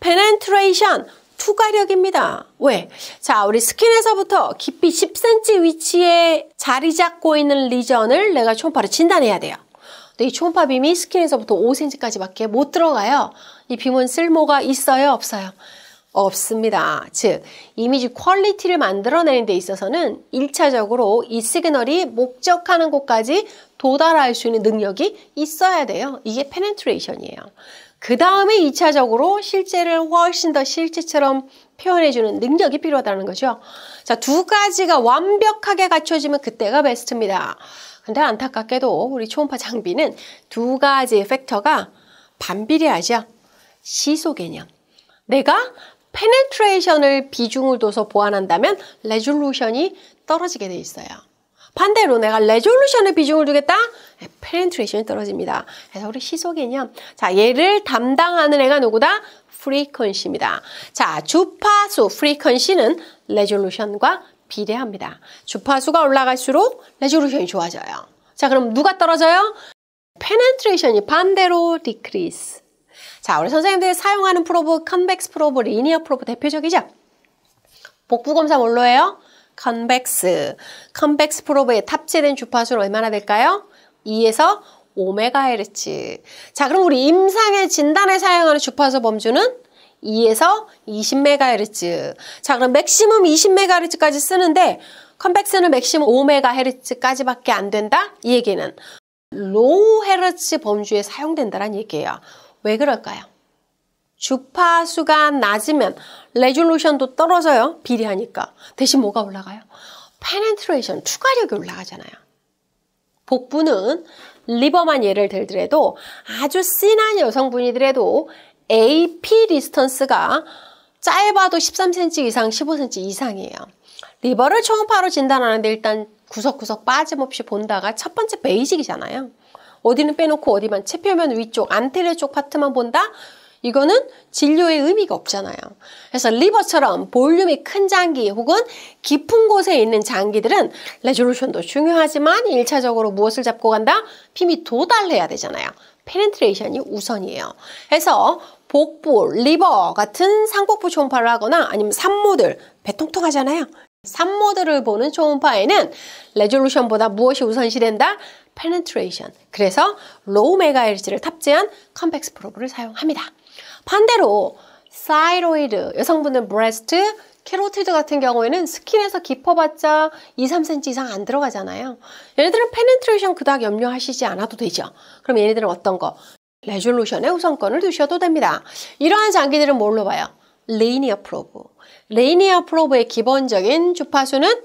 penetration, 투과력입니다. 왜? 자, 우리 스킨에서부터 깊이 10cm 위치에 자리 잡고 있는 리전을 내가 초음파로 진단해야 돼요. 근데 이 초음파 빔이 스킨에서부터 5cm까지밖에 못 들어가요. 이 빔은 쓸모가 있어요, 없어요? 없습니다. 즉, 이미지 퀄리티를 만들어내는 데 있어서는 1차적으로 이 시그널이 목적하는 곳까지 도달할 수 있는 능력이 있어야 돼요. 이게 페네트레이션이에요. 그 다음에 2차적으로 실제를 훨씬 더실제처럼 표현해주는 능력이 필요하다는 거죠. 자, 두 가지가 완벽하게 갖춰지면 그때가 베스트입니다. 근데 안타깝게도 우리 초음파 장비는 두 가지 의 팩터가 반비례하죠. 시소 개념. 내가 페네트레이션을 비중을 둬서 보완한다면 레졸루션이 떨어지게 돼 있어요. 반대로 내가 레졸루션에 비중을 두겠다? 페네트레이션이 떨어집니다. 그래서 우리 시소 개념. 자, 얘를 담당하는 애가 누구다? 프리퀀시입니다. 자, 주파수 프리퀀시는 레졸루션과 비례합니다. 주파수가 올라갈수록 레졸루션이 좋아져요. 자, 그럼 누가 떨어져요? 페네트레이션이 반대로 디크리스. 자, 우리 선생님들이 사용하는 프로브, 컨벡스 프로브, 리니어 프로브 대표적이죠? 복부 검사 뭘로예요? 컨벡스. 컨벡스 프로브에 탑재된 주파수는 얼마나 될까요? 2에서 오메가헤르츠. 자, 그럼 우리 임상의 진단에 사용하는 주파수 범주는 2에서 20메가헤르츠. 자, 그럼 맥시멈 20메가헤르츠까지 쓰는데 컨벡스는 맥시멈 오메가헤르츠까지밖에안 된다? 이 얘기는 로우 헤르츠 범주에 사용된다는 얘기예요. 왜 그럴까요? 주파수가 낮으면 레졸루션도 떨어져요. 비리하니까 대신 뭐가 올라가요? 페넨트레이션 추가력이 올라가잖아요. 복부는 리버만 예를 들더라도 아주 씬한 여성분이더라도 AP 리스턴스가 짧아도 13cm 이상, 15cm 이상이에요. 리버를 초음파로 진단하는데 일단 구석구석 빠짐없이 본다가 첫 번째 베이직이잖아요. 어디는 빼놓고 어디만 체표면 위쪽 안테레 쪽 파트만 본다? 이거는 진료의 의미가 없잖아요. 그래서 리버처럼 볼륨이 큰 장기 혹은 깊은 곳에 있는 장기들은 레졸루션도 중요하지만 1차적으로 무엇을 잡고 간다? 빔이 도달해야 되잖아요. 페네트레이션이 우선이에요. 그래서 복부, 리버 같은 상복부 초음파를 하거나 아니면 산모들, 배 통통하잖아요. 산모들을 보는 초음파에는 레졸루션보다 무엇이 우선시된다? penetration. 그래서 low 메가헤르츠를 탑재한 컴팩스 프로브를 사용합니다. 반대로 사이로이드, 여성분은 브레스트, 캐로티드 같은 경우에는 스킨에서 깊어봤자 2, 3cm 이상 안 들어가잖아요. 얘네들은 페네트레이션 그닥 염려하시지 않아도 되죠. 그럼 얘네들은 어떤 거? 레졸루션의 우선권을 두셔도 됩니다. 이러한 장기들은 뭘로 봐요? 레이니어 프로브. 레이니어 프로브의 기본적인 주파수는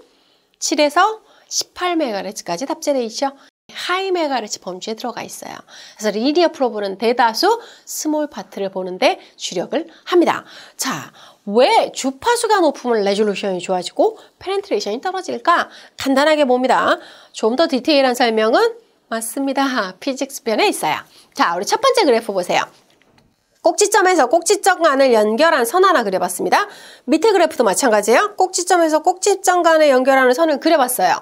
7에서 18MHz까지 탑재되어 있죠. 하이메가르츠 범주에 들어가 있어요. 그래서 리디어 프로브는 대다수 스몰 파트를 보는데 주력을 합니다. 자, 왜 주파수가 높으면 레졸루션이 좋아지고 페렌트레이션이 떨어질까? 간단하게 봅니다. 좀 더 디테일한 설명은 맞습니다. 피직스 편에 있어요. 자, 우리 첫 번째 그래프 보세요. 꼭지점에서 꼭지점 간을 연결한 선 하나 그려봤습니다. 밑에 그래프도 마찬가지예요. 꼭지점에서 꼭지점 간을 연결하는 선을 그려봤어요.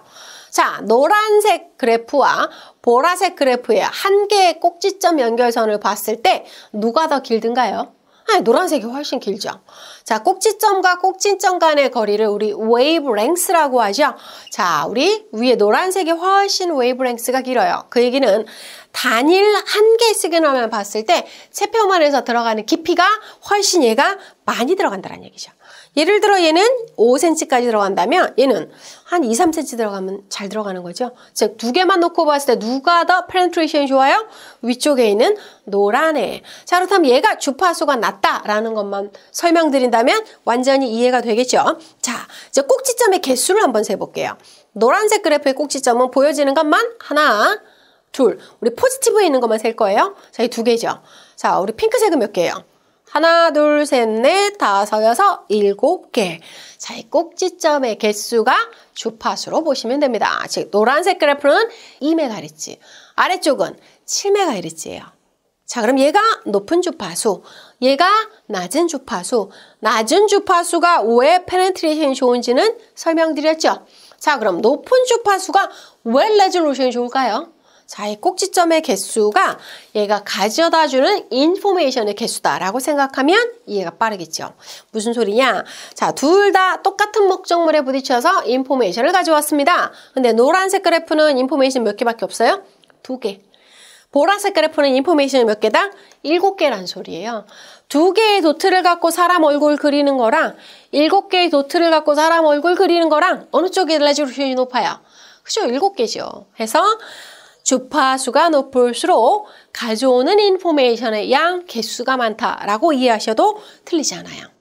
자, 노란색 그래프와 보라색 그래프의 한 개의 꼭지점 연결선을 봤을 때 누가 더 길든가요? 아니, 노란색이 훨씬 길죠. 자, 꼭지점과 꼭지점 간의 거리를 우리 웨이브랭스라고 하죠. 자, 우리 위에 노란색이 훨씬 웨이브랭스가 길어요. 그 얘기는 단일 한개 시그널만 봤을 때 체표만에서 들어가는 깊이가 훨씬 얘가 많이 들어간다는 얘기죠. 예를 들어 얘는 5cm까지 들어간다면 얘는 한 2, 3cm 들어가면 잘 들어가는 거죠. 즉 두 개만 놓고 봤을 때 누가 더 페네트레이션이 좋아요? 위쪽에 있는 노란 애. 자 그렇다면 얘가 주파수가 낮다라는 것만 설명드린다면 완전히 이해가 되겠죠. 자 이제 꼭지점의 개수를 한번 세볼게요. 노란색 그래프의 꼭지점은 보여지는 것만 하나, 둘. 우리 포지티브에 있는 것만 셀 거예요. 자이 두 개죠. 자 우리 핑크색은 몇 개예요? 하나, 둘, 셋, 넷, 다섯, 여섯, 일곱 개. 자, 이 꼭지점의 개수가 주파수로 보시면 됩니다. 즉, 노란색 그래프는 2메가헤르 아래쪽은 7메가헤르예요 자, 그럼 얘가 높은 주파수, 얘가 낮은 주파수, 낮은 주파수가 왜 페네트레이션이 좋은지는 설명드렸죠. 자, 그럼 높은 주파수가 왜 레졸루션이 좋을까요? 자의 꼭지점의 개수가 얘가 가져다 주는 인포메이션의 개수다라고 생각하면 이해가 빠르겠죠. 무슨 소리냐? 자, 둘 다 똑같은 목적물에 부딪혀서 인포메이션을 가져왔습니다. 근데 노란색 그래프는 인포메이션 몇 개밖에 없어요? 두 개. 보라색 그래프는 인포메이션몇 개다? 일곱 개란 소리예요. 두 개의 도트를 갖고 사람 얼굴 그리는 거랑 일곱 개의 도트를 갖고 사람 얼굴 그리는 거랑 어느 쪽이 레지루션이 높아요? 그죠? 일곱 개죠. 해서 주파수가 높을수록 가져오는 인포메이션의 양, 개수가 많다라고 이해하셔도 틀리지 않아요.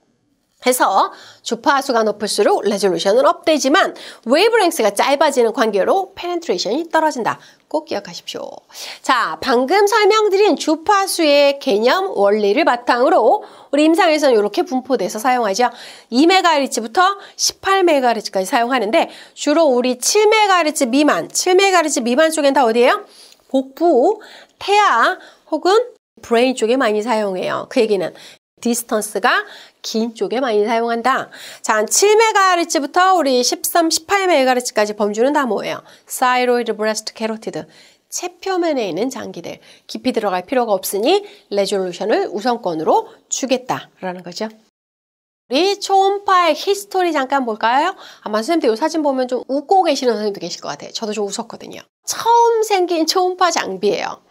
해서 주파수가 높을수록 레졸루션은 업되지만 웨이브랭스가 짧아지는 관계로 페네트레이션이 떨어진다. 꼭 기억하십시오. 자, 방금 설명드린 주파수의 개념 원리를 바탕으로 우리 임상에서는 이렇게 분포돼서 사용하죠. 2메가헤츠부터1 8메가헤츠까지 사용하는데 주로 우리 7메가헤츠 미만, 7메가헤츠 미만 쪽엔 다 어디예요? 복부, 태아 혹은 브레인 쪽에 많이 사용해요. 그 얘기는 디스턴스가 긴 쪽에 많이 사용한다. 자, 한7메가르츠부터 우리 13, 1 8메가르츠까지 범주는 다 뭐예요? 사이로이드 브레스트 캐로티드. 체표면에 있는 장기들. 깊이 들어갈 필요가 없으니 레졸루션을 우선권으로 주겠다라는 거죠. 우리 초음파의 히스토리 잠깐 볼까요? 아마 선생님도 이 사진 보면 좀 웃고 계시는 선생님도 계실 것 같아요. 저도 좀 웃었거든요. 처음 생긴 초음파 장비예요.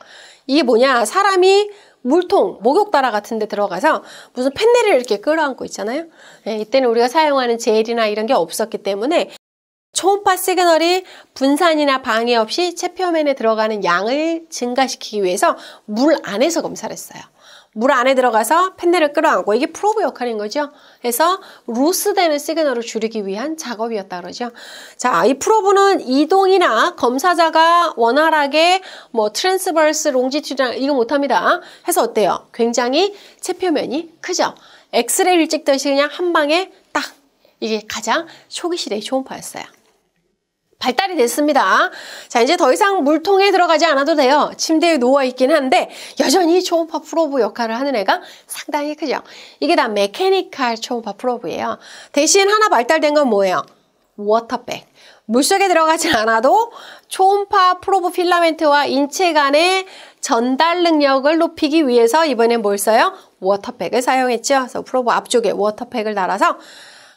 이게 뭐냐? 사람이 물통, 목욕다라 같은 데 들어가서 무슨 팬넬을 이렇게 끌어안고 있잖아요. 예, 이때는 우리가 사용하는 젤이나 이런 게 없었기 때문에 초음파 시그널이 분산이나 방해 없이 체표면에 들어가는 양을 증가시키기 위해서 물 안에서 검사를 했어요. 물 안에 들어가서 팬넬을 끌어안고 이게 프로브 역할인 거죠. 그래서 루스되는 시그널을 줄이기 위한 작업이었다 그러죠. 자, 이 프로브는 이동이나 검사자가 원활하게 뭐 트랜스버스, 롱지튜드 이거 못합니다. 해서 어때요? 굉장히 체표면이 크죠. 엑스레이를 찍듯이 그냥 한 방에 딱 이게 가장 초기 시대의 초음파였어요. 발달이 됐습니다. 자, 이제 더 이상 물통에 들어가지 않아도 돼요. 침대에 누워 있긴 한데 여전히 초음파 프로브 역할을 하는 애가 상당히 크죠. 이게 다 메케니컬 초음파 프로브예요. 대신 하나 발달된 건 뭐예요? 워터백. 물속에 들어가지 않아도 초음파 프로브 필라멘트와 인체 간의 전달 능력을 높이기 위해서 이번에 뭘 써요? 워터백을 사용했죠. 그래서 프로브 앞쪽에 워터백을 달아서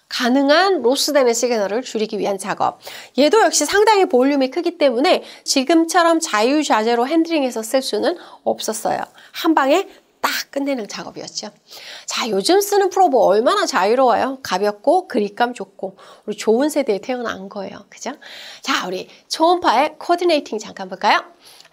가능한 로스되는 시그널을 줄이기 위한 작업. 얘도 역시 상당히 볼륨이 크기 때문에 지금처럼 자유자재로 핸드링해서 쓸 수는 없었어요. 한 방에 딱 끝내는 작업이었죠. 자, 요즘 쓰는 프로보 얼마나 자유로워요. 가볍고 그립감 좋고 우리 좋은 세대에 태어난 거예요. 그죠? 자, 우리 초음파의 코디네이팅 잠깐 볼까요?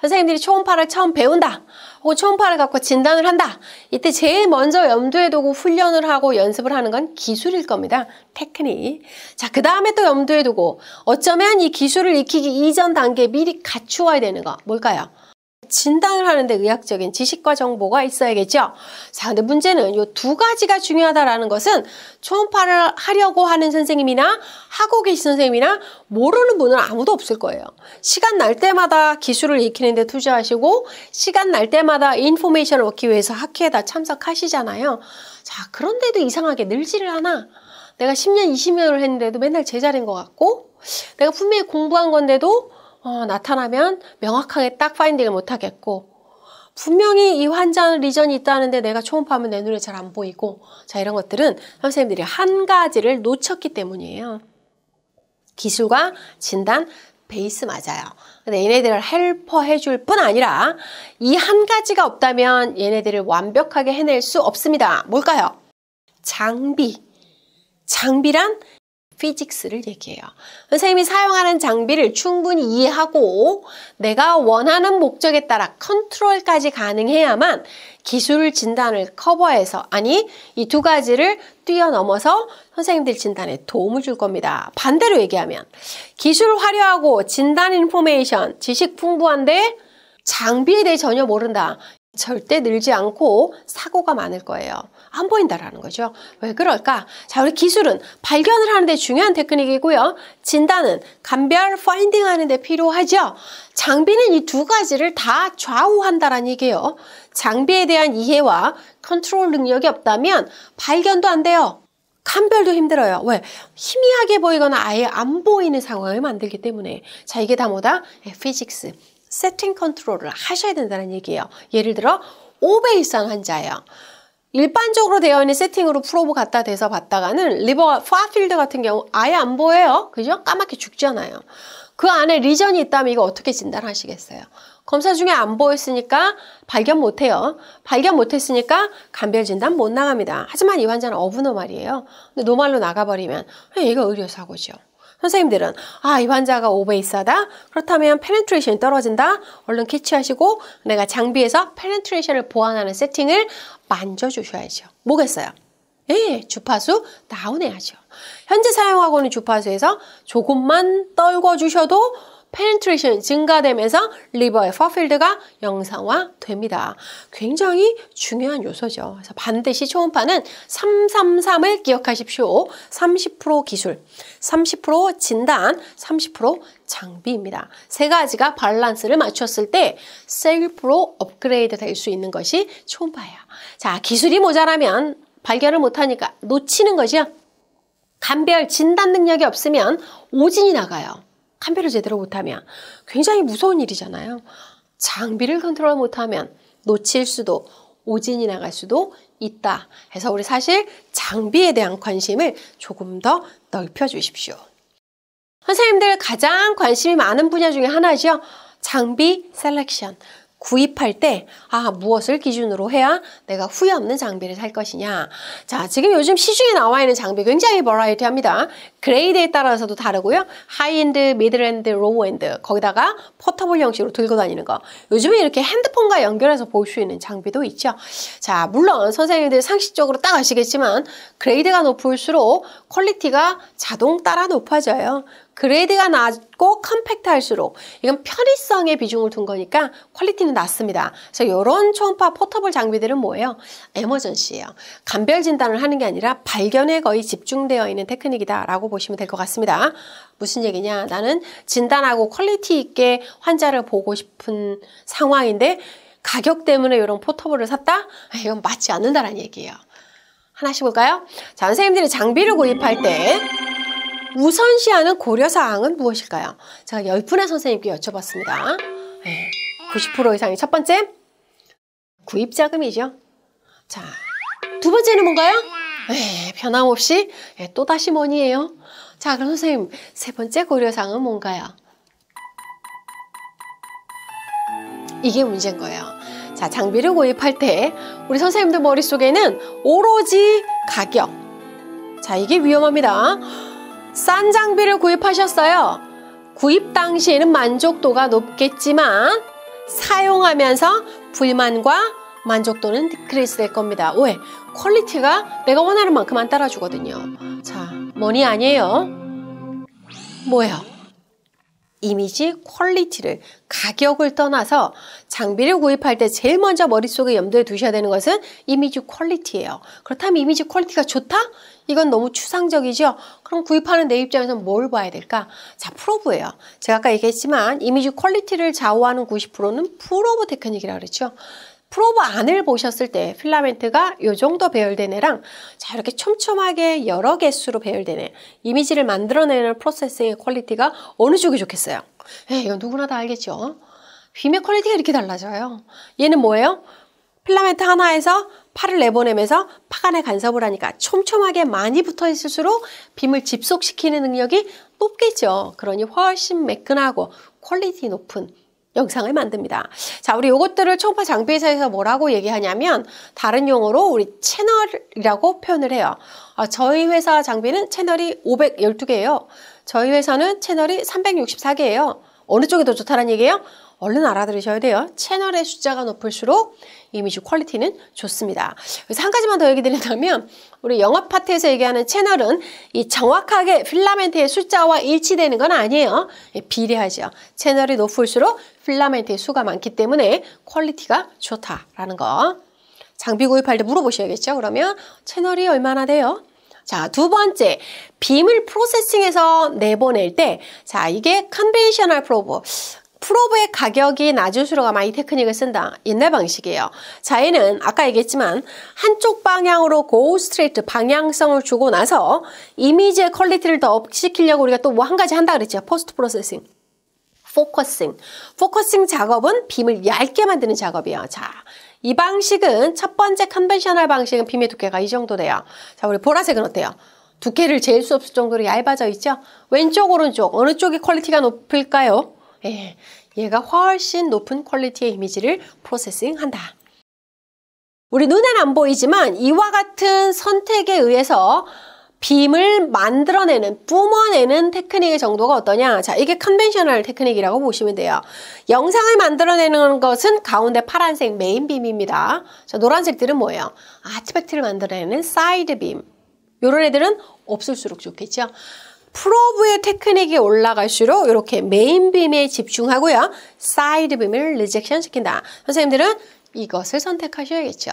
선생님들이 초음파를 처음 배운다 혹은 초음파를 갖고 진단을 한다 이때 제일 먼저 염두에 두고 훈련을 하고 연습을 하는 건 기술일 겁니다 테크닉 자그 다음에 또 염두에 두고 어쩌면 이 기술을 익히기 이전 단계에 미리 갖추어야 되는 거 뭘까요? 진단을 하는데 의학적인 지식과 정보가 있어야겠죠. 자, 근데 문제는 이 두 가지가 중요하다라는 것은 초음파를 하려고 하는 선생님이나 하고 계신 선생님이나 모르는 분은 아무도 없을 거예요. 시간 날 때마다 기술을 익히는 데 투자하시고 시간 날 때마다 인포메이션을 얻기 위해서 학회에다 참석하시잖아요. 자, 그런데도 이상하게 늘지를 않아. 내가 10년, 20년을 했는데도 맨날 제자리인 것 같고 내가 분명히 공부한 건데도 어, 나타나면 명확하게 딱 파인딩을 못하겠고 분명히 이 환자는 리전이 있다는데 내가 초음파면 하내 눈에 잘 안 보이고 자 이런 것들은 선생님들이 한 가지를 놓쳤기 때문이에요. 기술과 진단 베이스 맞아요. 근데 얘네들을 헬퍼 해줄 뿐 아니라 이 한 가지가 없다면 얘네들을 완벽하게 해낼 수 없습니다. 뭘까요? 장비. 장비란 피직스를 얘기해요. 선생님이 사용하는 장비를 충분히 이해하고 내가 원하는 목적에 따라 컨트롤까지 가능해야만 기술 진단을 커버해서 아니 이 두 가지를 뛰어넘어서 선생님들 진단에 도움을 줄 겁니다. 반대로 얘기하면 기술 화려하고 진단 인포메이션 지식 풍부한데 장비에 대해 전혀 모른다. 절대 늘지 않고 사고가 많을 거예요. 안 보인다라는 거죠. 왜 그럴까? 자, 우리 기술은 발견을 하는데 중요한 테크닉이고요. 진단은 감별, 파인딩 하는데 필요하죠. 장비는 이 두 가지를 다 좌우한다라는 얘기예요. 장비에 대한 이해와 컨트롤 능력이 없다면 발견도 안 돼요. 감별도 힘들어요. 왜? 희미하게 보이거나 아예 안 보이는 상황을 만들기 때문에. 자, 이게 다 뭐다? 피직스. 예, 세팅 컨트롤을 하셔야 된다는 얘기예요. 예를 들어 5배 이상 환자예요. 일반적으로 되어 있는 세팅으로 프로브 갖다 대서 봤다가는 리버 파필드 같은 경우 아예 안 보여요. 그죠? 까맣게 죽잖아요. 그 안에 리전이 있다면 이거 어떻게 진단하시겠어요? 검사 중에 안 보였으니까 발견 못해요. 발견 못했으니까 감별 진단 못 나갑니다. 하지만 이 환자는 어부노말이에요. 근데 노말로 나가버리면 이거 아, 의료사고죠. 선생님들은 아, 이 환자가 오베이스하다. 그렇다면 페렌트레이션이 떨어진다. 얼른 캐치하시고 내가 장비에서 페렌트레이션을 보완하는 세팅을 만져주셔야죠. 뭐겠어요? 예, 주파수 다운해야죠. 현재 사용하고 있는 주파수에서 조금만 떨궈 주셔도 penetration 증가되면서 리버의 퍼필드가 영상화됩니다. 굉장히 중요한 요소죠. 그래서 반드시 초음파는 333을 기억하십시오. 30% 기술, 30% 진단, 30% 장비입니다. 세 가지가 밸런스를 맞췄을 때 셀프로 업그레이드 될 수 있는 것이 초음파예요. 자, 기술이 모자라면 발견을 못하니까 놓치는 거죠. 감별 진단 능력이 없으면 오진이 나가요. 판별을 제대로 못하면 굉장히 무서운 일이잖아요. 장비를 컨트롤 못하면 놓칠 수도 오진이 나갈 수도 있다. 해서 우리 사실 장비에 대한 관심을 조금 더 넓혀 주십시오. 선생님들 가장 관심이 많은 분야 중에 하나죠. 장비 셀렉션. 구입할 때 아, 무엇을 기준으로 해야 내가 후회 없는 장비를 살 것이냐. 자, 지금 요즘 시중에 나와 있는 장비 굉장히 버라이어티합니다. 그레이드에 따라서도 다르고요. 하이엔드, 미드랜드, 로우엔드 거기다가 포터블 형식으로 들고 다니는 거. 요즘에 이렇게 핸드폰과 연결해서 볼 수 있는 장비도 있죠. 자, 물론 선생님들 상식적으로 딱 아시겠지만 그레이드가 높을수록 퀄리티가 자동 따라 높아져요. 그레이드가 낮고 컴팩트할수록 이건 편의성에 비중을 둔 거니까 퀄리티는 낮습니다. 그래서 이런 초음파 포터블 장비들은 뭐예요? 에머전시예요. 감별 진단을 하는 게 아니라 발견에 거의 집중되어 있는 테크닉이다라고 보시면 될 것 같습니다. 무슨 얘기냐? 나는 진단하고 퀄리티 있게 환자를 보고 싶은 상황인데 가격 때문에 이런 포터블을 샀다? 아, 이건 맞지 않는다라는 얘기예요. 하나씩 볼까요? 자, 선생님들이 장비를 구입할 때 우선시하는 고려사항은 무엇일까요? 제가 열분의 선생님께 여쭤봤습니다. 90% 이상이 첫 번째, 구입자금이죠. 자, 두 번째는 뭔가요? 네, 변함없이 네, 또다시 뭐니에요? 자, 그럼 선생님, 세 번째 고려사항은 뭔가요? 이게 문제인 거예요. 자, 장비를 구입할 때 우리 선생님들 머릿속에는 오로지 가격. 자, 이게 위험합니다. 싼 장비를 구입하셨어요. 구입 당시에는 만족도가 높겠지만 사용하면서 불만과 만족도는 디크리스 될 겁니다. 왜? 퀄리티가 내가 원하는 만큼 안 따라주거든요. 자, 뭐니 아니에요. 뭐예요? 이미지 퀄리티를 가격을 떠나서 장비를 구입할 때 제일 먼저 머릿속에 염두에 두셔야 되는 것은 이미지 퀄리티예요. 그렇다면 이미지 퀄리티가 좋다? 이건 너무 추상적이죠? 그럼 구입하는 내 입장에서 뭘 봐야 될까? 자, 프로브예요. 제가 아까 얘기했지만 이미지 퀄리티를 좌우하는 90%는 프로브 테크닉이라고 그랬죠. 프로브 안을 보셨을 때 필라멘트가 요 정도 배열된 애랑 자 이렇게 촘촘하게 여러 개수로 배열된 애 이미지를 만들어내는 프로세싱의 퀄리티가 어느 쪽이 좋겠어요? 에이, 이건 누구나 다 알겠죠? 빔의 어? 퀄리티가 이렇게 달라져요. 얘는 뭐예요? 필라멘트 하나에서 파를 내보내면서 파간에 간섭을 하니까 촘촘하게 많이 붙어 있을수록 빔을 집속시키는 능력이 높겠죠. 그러니 훨씬 매끈하고 퀄리티 높은 영상을 만듭니다. 자, 우리 요것들을 총파 장비 회사에서 뭐라고 얘기하냐면 다른 용어로 우리 채널이라고 표현을 해요. 아, 저희 회사 장비는 채널이 512개예요. 저희 회사는 채널이 364개예요. 어느 쪽이 더 좋다는 얘기예요? 얼른 알아들으셔야 돼요. 채널의 숫자가 높을수록 이미지 퀄리티는 좋습니다. 그래서 한 가지만 더 얘기 드린다면 우리 영업 파트에서 얘기하는 채널은 이 정확하게 필라멘트의 숫자와 일치되는 건 아니에요. 예, 비례하죠. 채널이 높을수록 필라멘트의 수가 많기 때문에 퀄리티가 좋다라는 거. 장비 구입할 때 물어보셔야겠죠. 그러면 채널이 얼마나 돼요? 자, 두 번째, 빔을 프로세싱에서 내보낼 때, 자, 이게 컨벤셔널 프로브. 프로브의 가격이 낮은 수로가 많이 테크닉을 쓴다. 옛날 방식이에요. 자, 얘는 아까 얘기했지만 한쪽 방향으로 고 스트레이트 방향성을 주고 나서 이미지의 퀄리티를 더 업시키려고 우리가 또 뭐 한 가지 한다 그랬죠. 포스트 프로세싱. 포커싱. 포커싱 작업은 빔을 얇게 만드는 작업이에요. 자, 이 방식은 첫 번째 컨벤셔널 방식은 빔의 두께가 이 정도 돼요. 자, 우리 보라색은 어때요? 두께를 재일 수 없을 정도로 얇아져 있죠? 왼쪽, 오른쪽, 어느 쪽이 퀄리티가 높을까요? 예, 얘가 훨씬 높은 퀄리티의 이미지를 프로세싱한다. 우리 눈엔 안 보이지만 이와 같은 선택에 의해서 빔을 만들어내는, 뿜어내는 테크닉의 정도가 어떠냐? 자, 이게 컨벤셔널 테크닉이라고 보시면 돼요. 영상을 만들어내는 것은 가운데 파란색 메인 빔입니다. 자, 노란색들은 뭐예요? 아트팩트를 만들어내는 사이드 빔. 요런 애들은 없을수록 좋겠죠? 프로브의 테크닉이 올라갈수록 이렇게 메인 빔에 집중하고요. 사이드 빔을 리젝션 시킨다. 선생님들은 이것을 선택하셔야겠죠.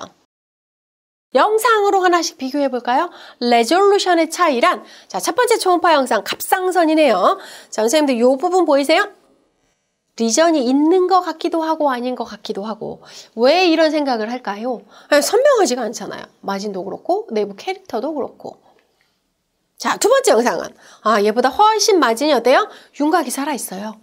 영상으로 하나씩 비교해 볼까요? 레졸루션의 차이란 자, 첫 번째 초음파 영상 갑상선이네요. 자, 선생님들 이 부분 보이세요? 리전이 있는 것 같기도 하고 아닌 것 같기도 하고 왜 이런 생각을 할까요? 선명하지가 않잖아요. 마진도 그렇고 내부 캐릭터도 그렇고 자, 두 번째 영상은 아, 얘보다 훨씬 마진이 어때요? 윤곽이 살아있어요.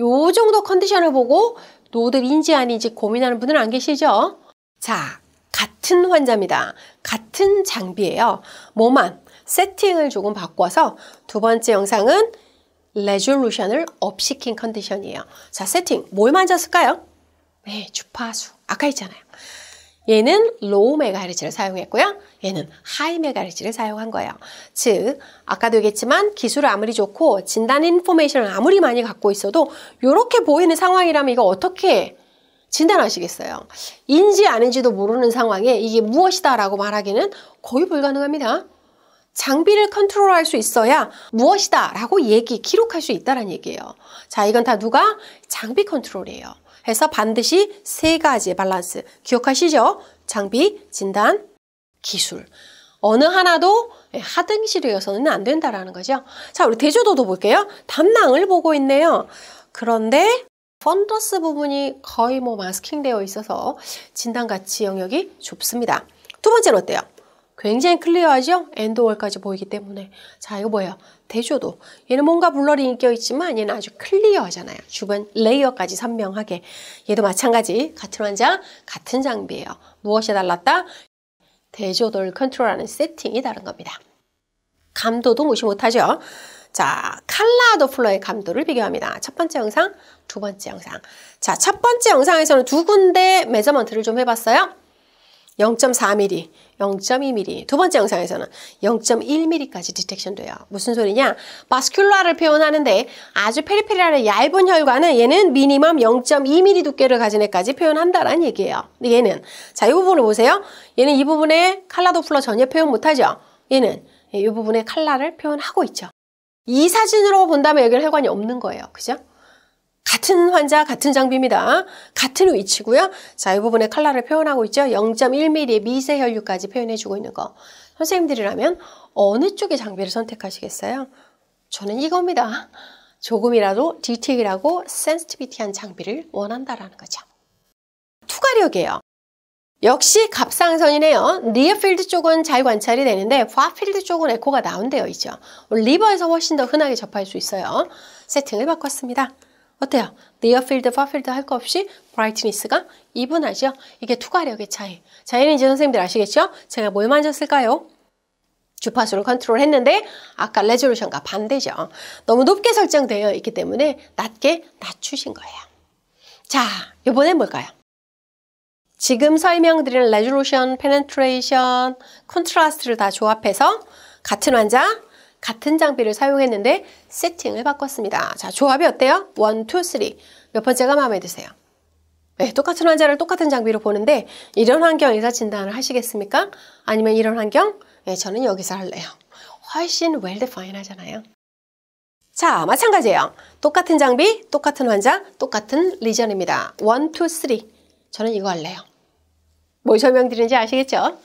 요 정도 컨디션을 보고 노드인지 아닌지 고민하는 분은 안 계시죠? 자, 같은 환자입니다. 같은 장비예요. 뭐만 세팅을 조금 바꿔서 두 번째 영상은 레졸루션을 업시킨 컨디션이에요. 자, 세팅 뭘 만졌을까요? 네, 주파수. 아까 했잖아요. 얘는 로우 메가헤르츠를 사용했고요. 얘는 하이 메가헤르츠를 사용한 거예요. 즉 아까도 얘기했지만 기술을 아무리 좋고 진단 인포메이션을 아무리 많이 갖고 있어도 이렇게 보이는 상황이라면 이거 어떻게 진단하시겠어요? 인지 아닌지도 모르는 상황에 이게 무엇이다라고 말하기는 거의 불가능합니다. 장비를 컨트롤할 수 있어야 무엇이다라고 얘기 기록할 수 있다는 얘기예요. 자, 이건 다 누가 장비 컨트롤이에요. 해서 반드시 세 가지의 밸런스 기억하시죠? 장비, 진단, 기술. 어느 하나도 하등실이어서는 안 된다라는 거죠. 자, 우리 대조도도 볼게요. 담낭을 보고 있네요. 그런데 펀더스 부분이 거의 뭐 마스킹되어 있어서 진단가치 영역이 좁습니다. 두 번째는 어때요? 굉장히 클리어하죠? 엔도월까지 보이기 때문에. 자, 이거 뭐예요? 대조도. 얘는 뭔가 블러링 이껴 있지만 얘는 아주 클리어하잖아요. 주변 레이어까지 선명하게. 얘도 마찬가지. 같은 환장 같은 장비예요. 무엇이 달랐다? 대조도를 컨트롤하는 세팅이 다른 겁니다. 감도도 무시 못하죠. 자, 칼라 더플러의 감도를 비교합니다. 첫 번째 영상, 두 번째 영상. 자, 첫 번째 영상에서는 두 군데 메저먼트를 좀 해봤어요. 0.4mm, 0.2mm. 두 번째 영상에서는 0.1mm까지 디텍션 돼요. 무슨 소리냐? 바스큘라를 표현하는데 아주 페리페리알의 얇은 혈관은 얘는 미니멈 0.2mm 두께를 가진 애까지 표현한다라는 얘기예요. 근데 얘는 자, 이 부분을 보세요. 얘는 이 부분에 칼라도플러 전혀 표현 못하죠. 얘는 이 부분에 칼라를 표현하고 있죠. 이 사진으로 본다면 여기는 혈관이 없는 거예요. 그죠? 같은 환자, 같은 장비입니다. 같은 위치고요. 자, 이 부분에 컬러를 표현하고 있죠. 0.1mm의 미세 혈류까지 표현해주고 있는 거. 선생님들이라면 어느 쪽의 장비를 선택하시겠어요? 저는 이겁니다. 조금이라도 디테일하고 센스티비티한 장비를 원한다라는 거죠. 투과력이에요. 역시 갑상선이네요. 리어필드 쪽은 잘 관찰이 되는데 파필드 쪽은 에코가 나온대요. 이죠. 리버에서 훨씬 더 흔하게 접할 수 있어요. 세팅을 바꿨습니다. 어때요? 네어필드, 파필드 할 거 없이 브라이트니스가 2분하죠? 이게 투과력의 차이. 자, 얘는 이제 선생님들 아시겠죠? 제가 뭘 만졌을까요? 주파수를 컨트롤했는데 아까 레졸루션과 반대죠. 너무 높게 설정되어 있기 때문에 낮게 낮추신 거예요. 자, 이번엔 뭘까요? 지금 설명드린 레졸루션, 페네트레이션, 컨트라스트를 다 조합해서 같은 환자, 같은 장비를 사용했는데 세팅을 바꿨습니다. 자, 조합이 어때요? 1, 2, 3. 몇 번째가 마음에 드세요? 네, 똑같은 환자를 똑같은 장비로 보는데 이런 환경에서 진단을 하시겠습니까? 아니면 이런 환경? 네, 저는 여기서 할래요. 훨씬 well defined 하잖아요. 자, 마찬가지예요. 똑같은 장비, 똑같은 환자, 똑같은 리전입니다. 1, 2, 3. 저는 이거 할래요. 뭘 설명드리는지 아시겠죠?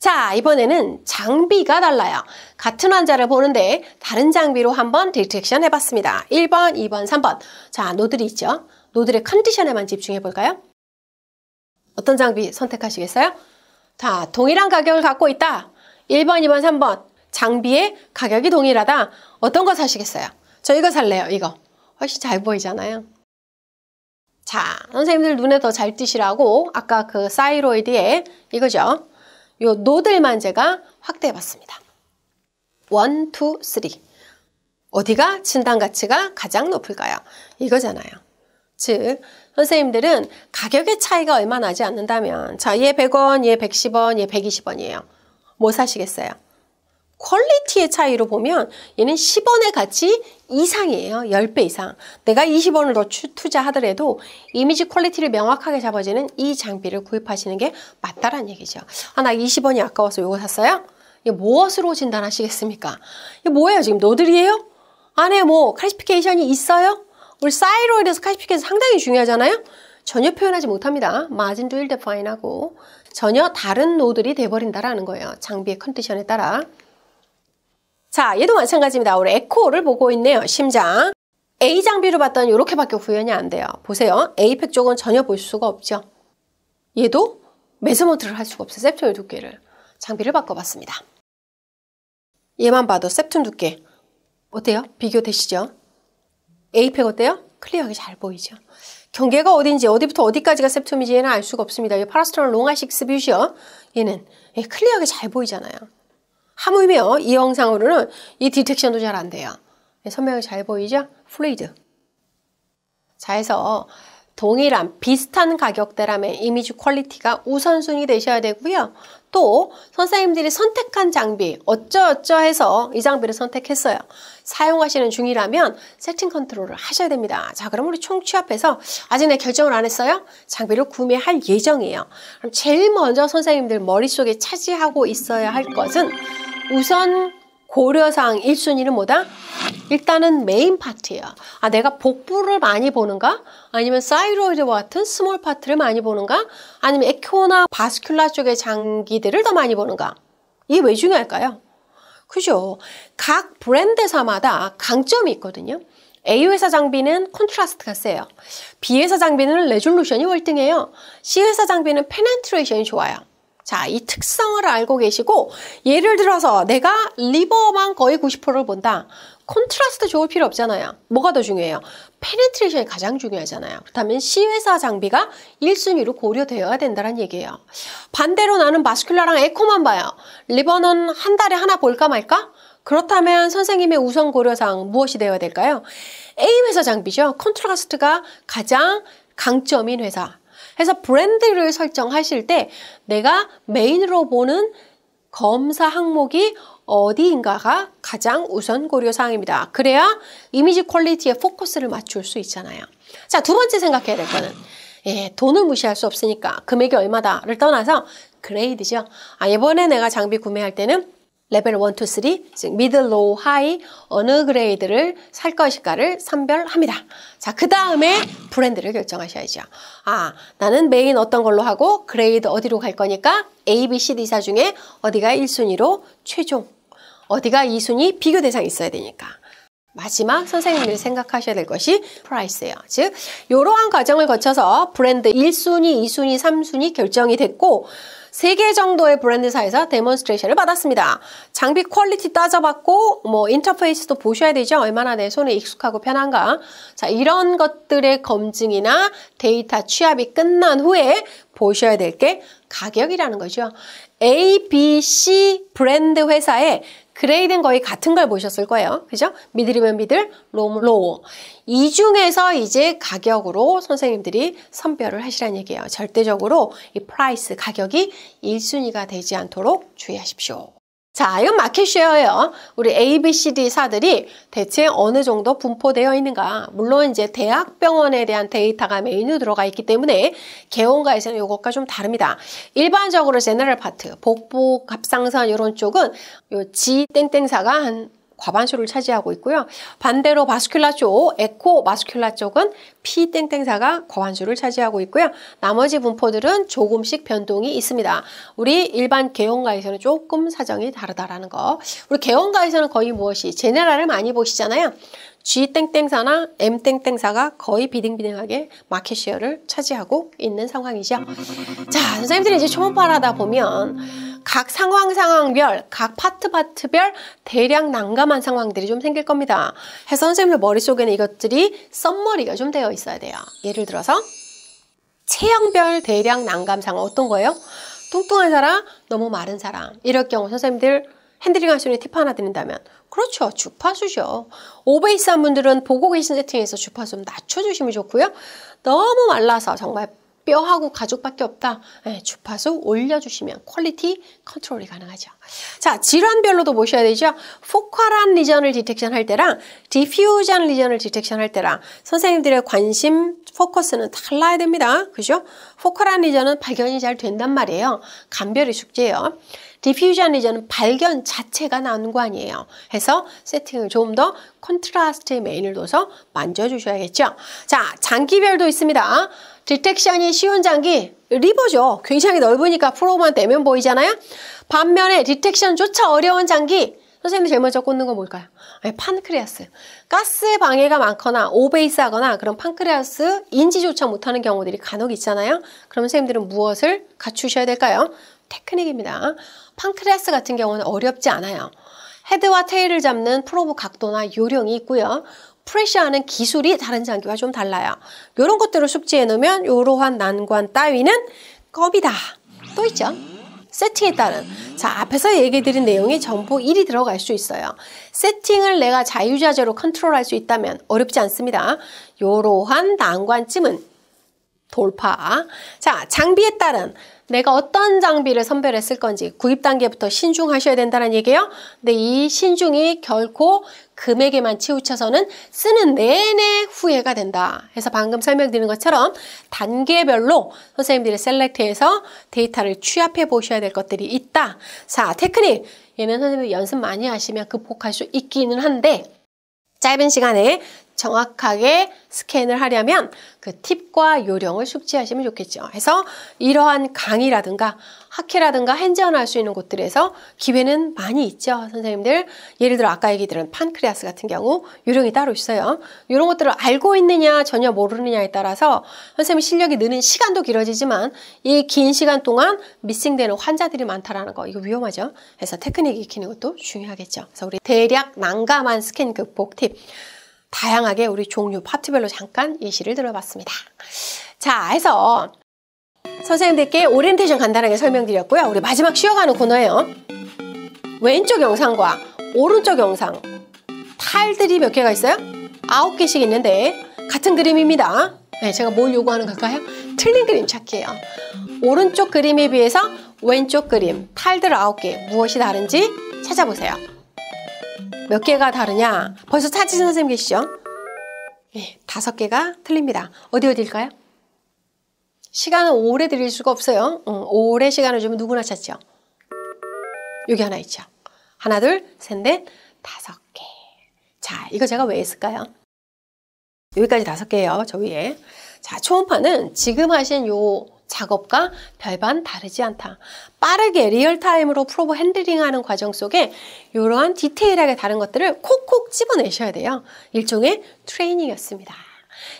자, 이번에는 장비가 달라요. 같은 환자를 보는데 다른 장비로 한번 디텍션 해봤습니다. 1번, 2번, 3번. 자, 노들이 있죠? 노들의 컨디션에만 집중해 볼까요? 어떤 장비 선택하시겠어요? 자, 동일한 가격을 갖고 있다. 1번, 2번, 3번. 장비의 가격이 동일하다. 어떤 거 사시겠어요? 저 이거 살래요, 이거. 훨씬 잘 보이잖아요. 자, 선생님들 눈에 더 잘 띄시라고 아까 그 사이로이드에 이거죠. 요 노들만 제가 확대해 봤습니다. 1, 2, 3 어디가 진단 가치가 가장 높을까요? 이거잖아요. 즉 선생님들은 가격의 차이가 얼마 나지 않는다면 자, 얘 100원, 얘 110원, 얘 120원이에요. 뭐 사시겠어요? 퀄리티의 차이로 보면 얘는 10원의 가치 이상이에요. 10배 이상. 내가 20원을 더 투자하더라도 이미지 퀄리티를 명확하게 잡아주는 이 장비를 구입하시는 게 맞다라는 얘기죠. 아, 나 20원이 아까워서 이거 샀어요? 이게 무엇으로 진단하시겠습니까? 이게 뭐예요? 지금 노들이에요? 안에 뭐 클래시피케이션이 있어요? 우리 사이로에대해서 클래시피케이션 상당히 중요하잖아요? 전혀 표현하지 못합니다. 마진도 1대파인하고 전혀 다른 노들이 돼버린다라는 거예요. 장비의 컨디션에 따라. 자, 얘도 마찬가지입니다. 우리 에코를 보고 있네요. 심장. A 장비로 봤더니 이렇게밖에 구현이 안 돼요. 보세요. A팩 쪽은 전혀 볼 수가 없죠. 얘도 메스먼트를 할 수가 없어요. 셉툼의 두께를. 장비를 바꿔봤습니다. 얘만 봐도 셉툼 두께. 어때요? 비교되시죠? A팩 어때요? 클리어하게 잘 보이죠? 경계가 어딘지 어디부터 어디까지가 셉툼인지 얘는 알 수가 없습니다. 이파라스트널 롱아식스 뷰시어 얘는 예, 클리어하게 잘 보이잖아요. 하물며 이 영상으로는 이 디텍션도 잘 안 돼요. 선명히 잘 보이죠? 플레이드 자, 해서 동일한 비슷한 가격대라면 이미지 퀄리티가 우선순위 되셔야 되고요. 또 선생님들이 선택한 장비 어쩌어쩌 해서 이 장비를 선택했어요. 사용하시는 중이라면 세팅 컨트롤을 하셔야 됩니다. 자 그럼 우리 총 취합해서 아직 내 결정을 안 했어요? 장비를 구매할 예정이에요. 그럼 제일 먼저 선생님들 머릿속에 차지하고 있어야 할 것은 우선 고려상 1순위는 뭐다? 일단은 메인 파트예요. 아 내가 복부를 많이 보는가? 아니면 사이로이드와 같은 스몰 파트를 많이 보는가? 아니면 에코나 바스큘라 쪽의 장기들을 더 많이 보는가? 이게 왜 중요할까요? 그죠? 각 브랜드 사마다 강점이 있거든요. A 회사 장비는 컨트라스트가 세요. B 회사 장비는 레졸루션이 월등해요. C 회사 장비는 페넨트레이션이 좋아요. 자, 이 특성을 알고 계시고 예를 들어서 내가 리버만 거의 90%를 본다. 콘트라스트 좋을 필요 없잖아요. 뭐가 더 중요해요? 페네트레이션이 가장 중요하잖아요. 그렇다면 C회사 장비가 1순위로 고려되어야 된다는 얘기예요. 반대로 나는 마스큘라랑 에코만 봐요. 리버는 한 달에 하나 볼까 말까? 그렇다면 선생님의 우선 고려사항 무엇이 되어야 될까요? A회사 장비죠. 콘트라스트가 가장 강점인 회사. 그래서 브랜드를 설정하실 때 내가 메인으로 보는 검사 항목이 어디인가가 가장 우선 고려사항입니다. 그래야 이미지 퀄리티에 포커스를 맞출 수 있잖아요. 자, 두 번째 생각해야 될 거는 예, 돈을 무시할 수 없으니까 금액이 얼마다를 떠나서 그레이드죠. 아, 이번에 내가 장비 구매할 때는 레벨 1, 2, 3, 즉미들 로우, 하이 어느 그레이드를 살 것일까를 선별합니다. 자, 그 다음에 브랜드를 결정하셔야죠. 아, 나는 메인 어떤 걸로 하고 그레이드 어디로 갈 거니까 A, B, C, D사 중에 어디가 1순위로 최종, 어디가 2순위 비교 대상이 있어야 되니까. 마지막 선생님들 생각하셔야 될 것이 프라이스예요. 즉, 이러한 과정을 거쳐서 브랜드 1순위, 2순위, 3순위 결정이 됐고 3개 정도의 브랜드사에서 데몬스트레이션을 받았습니다. 장비 퀄리티 따져봤고 뭐 인터페이스도 보셔야 되죠. 얼마나 내 손에 익숙하고 편한가. 자 이런 것들의 검증이나 데이터 취합이 끝난 후에 보셔야 될 게 가격이라는 거죠. A, B, C 브랜드 회사의 그레이든 거의 같은 걸 보셨을 거예요. 그죠? 미들이면 미들, 롬, 우로이 중에서 이제 가격으로 선생님들이 선별을 하시라는 얘기예요. 절대적으로 이 프라이스 가격이 1순위가 되지 않도록 주의하십시오. 자, 이건 마켓쉐어예요. 우리 ABCD 사들이 대체 어느 정도 분포되어 있는가. 물론 이제 대학병원에 대한 데이터가 메인으로 들어가 있기 때문에 개원가에서는 이것과 좀 다릅니다. 일반적으로 제너럴 파트, 복부, 갑상선 이런 쪽은 요 G 땡땡사가 한 과반수를 차지하고 있고요. 반대로 바스큘라 쪽, 에코 마스큘라 쪽은 P땡땡사가 거한수를 차지하고 있고요. 나머지 분포들은 조금씩 변동이 있습니다. 우리 일반 개원가에서는 조금 사정이 다르다라는 거. 우리 개원가에서는 거의 무엇이 제네랄을 많이 보시잖아요. G땡땡사나 M땡땡사가 거의 비등비등하게 마켓쉐어를 차지하고 있는 상황이죠. 자, 선생님들이 이제 초음파하다 보면 각 상황 상황별, 각 파트 파트별 대량 난감한 상황들이 좀 생길 겁니다. 해서 선생님들 머릿속에는 이것들이 썸머리가 좀 되어 되어 있어야 돼요. 예를 들어서 체형별 대량 난감상 어떤 거예요? 뚱뚱한 사람, 너무 마른 사람 이럴 경우 선생님들 핸들링 하시는 팁 하나 드린다면 그렇죠 주파수죠 오베이스한 분들은 보고 계신 세팅에서 주파수 좀 낮춰주시면 좋고요 너무 말라서 정말 뼈하고 가죽밖에 없다 네, 주파수 올려주시면 퀄리티 컨트롤이 가능하죠 자, 질환별로도 보셔야 되죠. 포컬란 리전을 디텍션 할 때랑 디퓨전 리전을 디텍션 할 때랑 선생님들의 관심 포커스는 달라야 됩니다. 그죠? 포컬란 리전은 발견이 잘 된단 말이에요. 감별이 숙제예요. 디퓨전이저는 발견 자체가 난관이에요. 해서 세팅을 좀더 컨트라스트의 메인을 둬서 만져주셔야겠죠. 자, 장기별도 있습니다. 디텍션이 쉬운 장기, 리버죠. 굉장히 넓으니까 프로만 대면 보이잖아요. 반면에 디텍션조차 어려운 장기, 선생님이 제일 먼저 꽂는 건 뭘까요? 아니, 판크레아스. 가스의 방해가 많거나 오베이스하거나 그런 판크레아스 인지조차 못하는 경우들이 간혹 있잖아요. 그럼 선생님들은 무엇을 갖추셔야 될까요? 테크닉입니다. 판크레아스 같은 경우는 어렵지 않아요. 헤드와 테일을 잡는 프로브 각도나 요령이 있고요. 프레시하는 기술이 다른 장기와 좀 달라요. 요런 것들을 숙지해 놓으면 요러한 난관 따위는 겁이다또 있죠. 세팅에 따른 자 앞에서 얘기 드린 내용이 전부 1이 들어갈 수 있어요 세팅을 내가 자유자재로 컨트롤할 수 있다면 어렵지 않습니다 요러한 난관쯤은 돌파. 자, 장비에 따른 내가 어떤 장비를 선별했을 건지 구입 단계부터 신중하셔야 된다는 얘기예요. 근데 이 신중이 결코 금액에만 치우쳐서는 쓰는 내내 후회가 된다. 해서 방금 설명드린 것처럼 단계별로 선생님들이 셀렉트해서 데이터를 취합해 보셔야 될 것들이 있다. 자, 테크닉. 얘는 선생님이 연습 많이 하시면 극복할 수 있기는 한데 짧은 시간에 정확하게 스캔을 하려면 그 팁과 요령을 숙지하시면 좋겠죠. 그래서 이러한 강의라든가 학회라든가 핸즈언할 수 있는 곳들에서 기회는 많이 있죠. 선생님들 예를 들어 아까 얘기 들은 판크레아스 같은 경우 요령이 따로 있어요. 이런 것들을 알고 있느냐 전혀 모르느냐에 따라서 선생님 실력이 느는 시간도 길어지지만 이 긴 시간 동안 미싱되는 환자들이 많다라는 거 이거 위험하죠. 그래서 테크닉 익히는 것도 중요하겠죠. 그래서 우리 대략 난감한 스캔 극복 팁 다양하게 우리 종류 파트별로 잠깐 예시를 들어봤습니다. 자, 해서 선생님들께 오리엔테이션 간단하게 설명드렸고요. 우리 마지막 쉬어가는 코너예요. 왼쪽 영상과 오른쪽 영상 타일들이 몇 개가 있어요? 아홉 개씩 있는데 같은 그림입니다. 네, 제가 뭘 요구하는 걸까요? 틀린 그림 찾기예요. 오른쪽 그림에 비해서 왼쪽 그림, 탈들 아홉 개 무엇이 다른지 찾아보세요. 몇 개가 다르냐? 벌써 찾으신 선생님 계시죠? 네, 다섯 개가 틀립니다. 어디 어디일까요? 시간을 오래 드릴 수가 없어요. 응, 음, 오래 시간을 주면 누구나 찾죠. 여기 하나 있죠. 하나, 둘, 셋, 넷, 다섯 개. 자, 이거 제가 왜 했을까요? 여기까지 다섯 개예요. 저 위에. 자, 초음파는 지금 하신 요 작업과 별반 다르지 않다. 빠르게 리얼타임으로 프로브 핸들링하는 과정 속에 이러한 디테일하게 다른 것들을 콕콕 집어내셔야 돼요. 일종의 트레이닝이었습니다.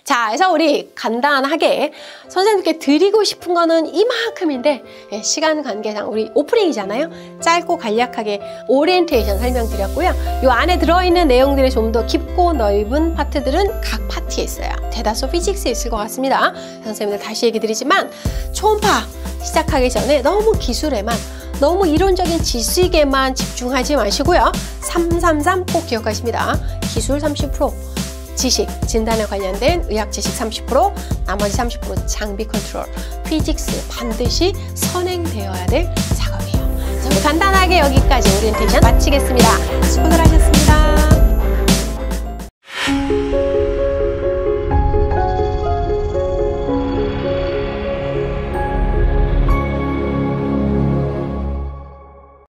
자, 그래서 우리 간단하게 선생님께 드리고 싶은 거는 이만큼인데 예, 시간 관계상 우리 오프닝이잖아요. 짧고 간략하게 오리엔테이션 설명드렸고요. 이 안에 들어있는 내용들이 좀 더 깊고 넓은 파트들은 각 파트에 있어요. 대다수 피직스에 있을 것 같습니다. 선생님들 다시 얘기 드리지만 초음파 시작하기 전에 너무 기술에만 너무 이론적인 지식에만 집중하지 마시고요. 333 꼭 기억하십니다. 기술 30%, 지식, 진단에 관련된 의학 지식 30%, 나머지 30% 장비 컨트롤, 피직스 반드시 선행되어야 될 작업이에요. 자, 래서 간단하게 여기까지 오리엔테이션 마치겠습니다. 수고들 하셨습니다.